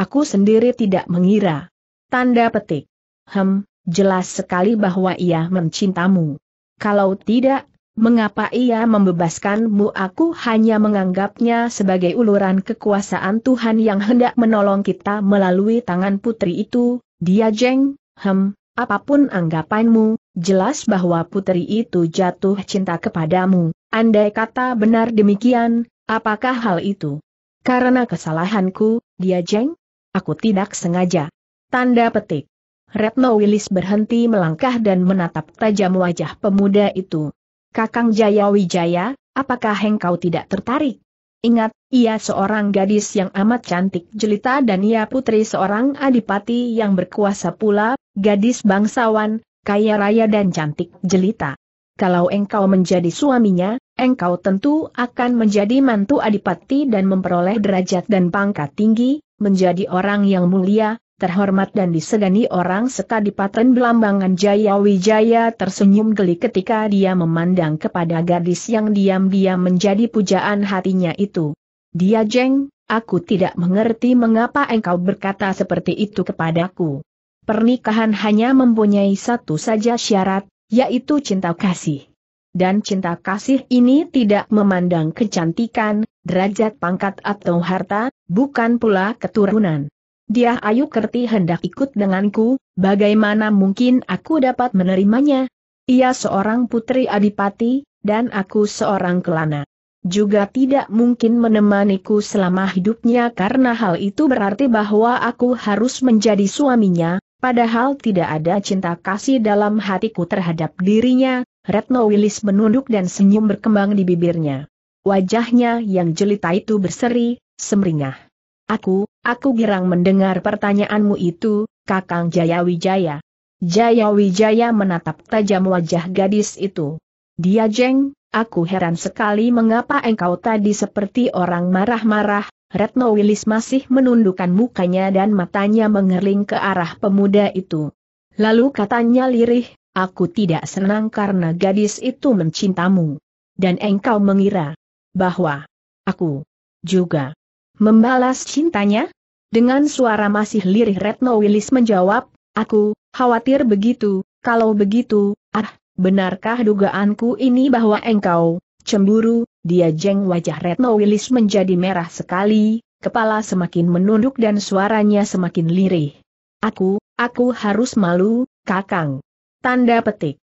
Aku sendiri tidak mengira. Tanda petik. Hem, Jelas sekali bahwa ia mencintamu. Kalau tidak, mengapa ia membebaskanmu aku hanya menganggapnya sebagai uluran kekuasaan Tuhan yang hendak menolong kita melalui tangan putri itu, dia jeng, hem, apapun anggapanmu, jelas bahwa putri itu jatuh cinta kepadamu, andai kata benar demikian, apakah hal itu? Karena kesalahanku, dia jeng? Aku tidak sengaja. Tanda petik. Retno Wilis berhenti melangkah dan menatap tajam wajah pemuda itu. Kakang Jaya Wijaya, apakah engkau tidak tertarik? Ingat, ia seorang gadis yang amat cantik jelita dan ia putri seorang adipati yang berkuasa pula, gadis bangsawan, kaya raya dan cantik jelita. Kalau engkau menjadi suaminya, engkau tentu akan menjadi mantu adipati dan memperoleh derajat dan pangkat tinggi, menjadi orang yang mulia, terhormat dan disegani orang sekadipaten Belambangan Jaya Wijaya tersenyum geli ketika dia memandang kepada gadis yang diam-diam menjadi pujaan hatinya itu. Dia jeng, aku tidak mengerti mengapa engkau berkata seperti itu kepadaku. Pernikahan hanya mempunyai satu saja syarat, yaitu cinta kasih. Dan cinta kasih ini tidak memandang kecantikan, derajat pangkat atau harta, bukan pula keturunan. Dia ayu kerti hendak ikut denganku, bagaimana mungkin aku dapat menerimanya? Ia seorang putri adipati, dan aku seorang kelana. Juga tidak mungkin menemaniku selama hidupnya karena hal itu berarti bahwa aku harus menjadi suaminya, padahal tidak ada cinta kasih dalam hatiku terhadap dirinya, Retno Wilis menunduk dan senyum berkembang di bibirnya. Wajahnya yang jelita itu berseri, semringah. Aku, aku girang mendengar pertanyaanmu itu, Kakang Jayawijaya. Jayawijaya menatap tajam wajah gadis itu. Dia jeng, aku heran sekali mengapa engkau tadi seperti orang marah-marah, Retno Wilis masih menundukkan mukanya dan matanya mengerling ke arah pemuda itu. Lalu katanya lirih, aku tidak senang karena gadis itu mencintamu. Dan engkau mengira bahwa aku juga Membalas cintanya? Dengan suara masih lirih Retno Wilis menjawab, aku, khawatir begitu, kalau begitu, ah, benarkah dugaanku ini bahwa engkau, cemburu, dia jeng wajah Retno Wilis menjadi merah sekali, kepala semakin menunduk dan suaranya semakin lirih. Aku, aku harus malu, kakang. Tanda petik.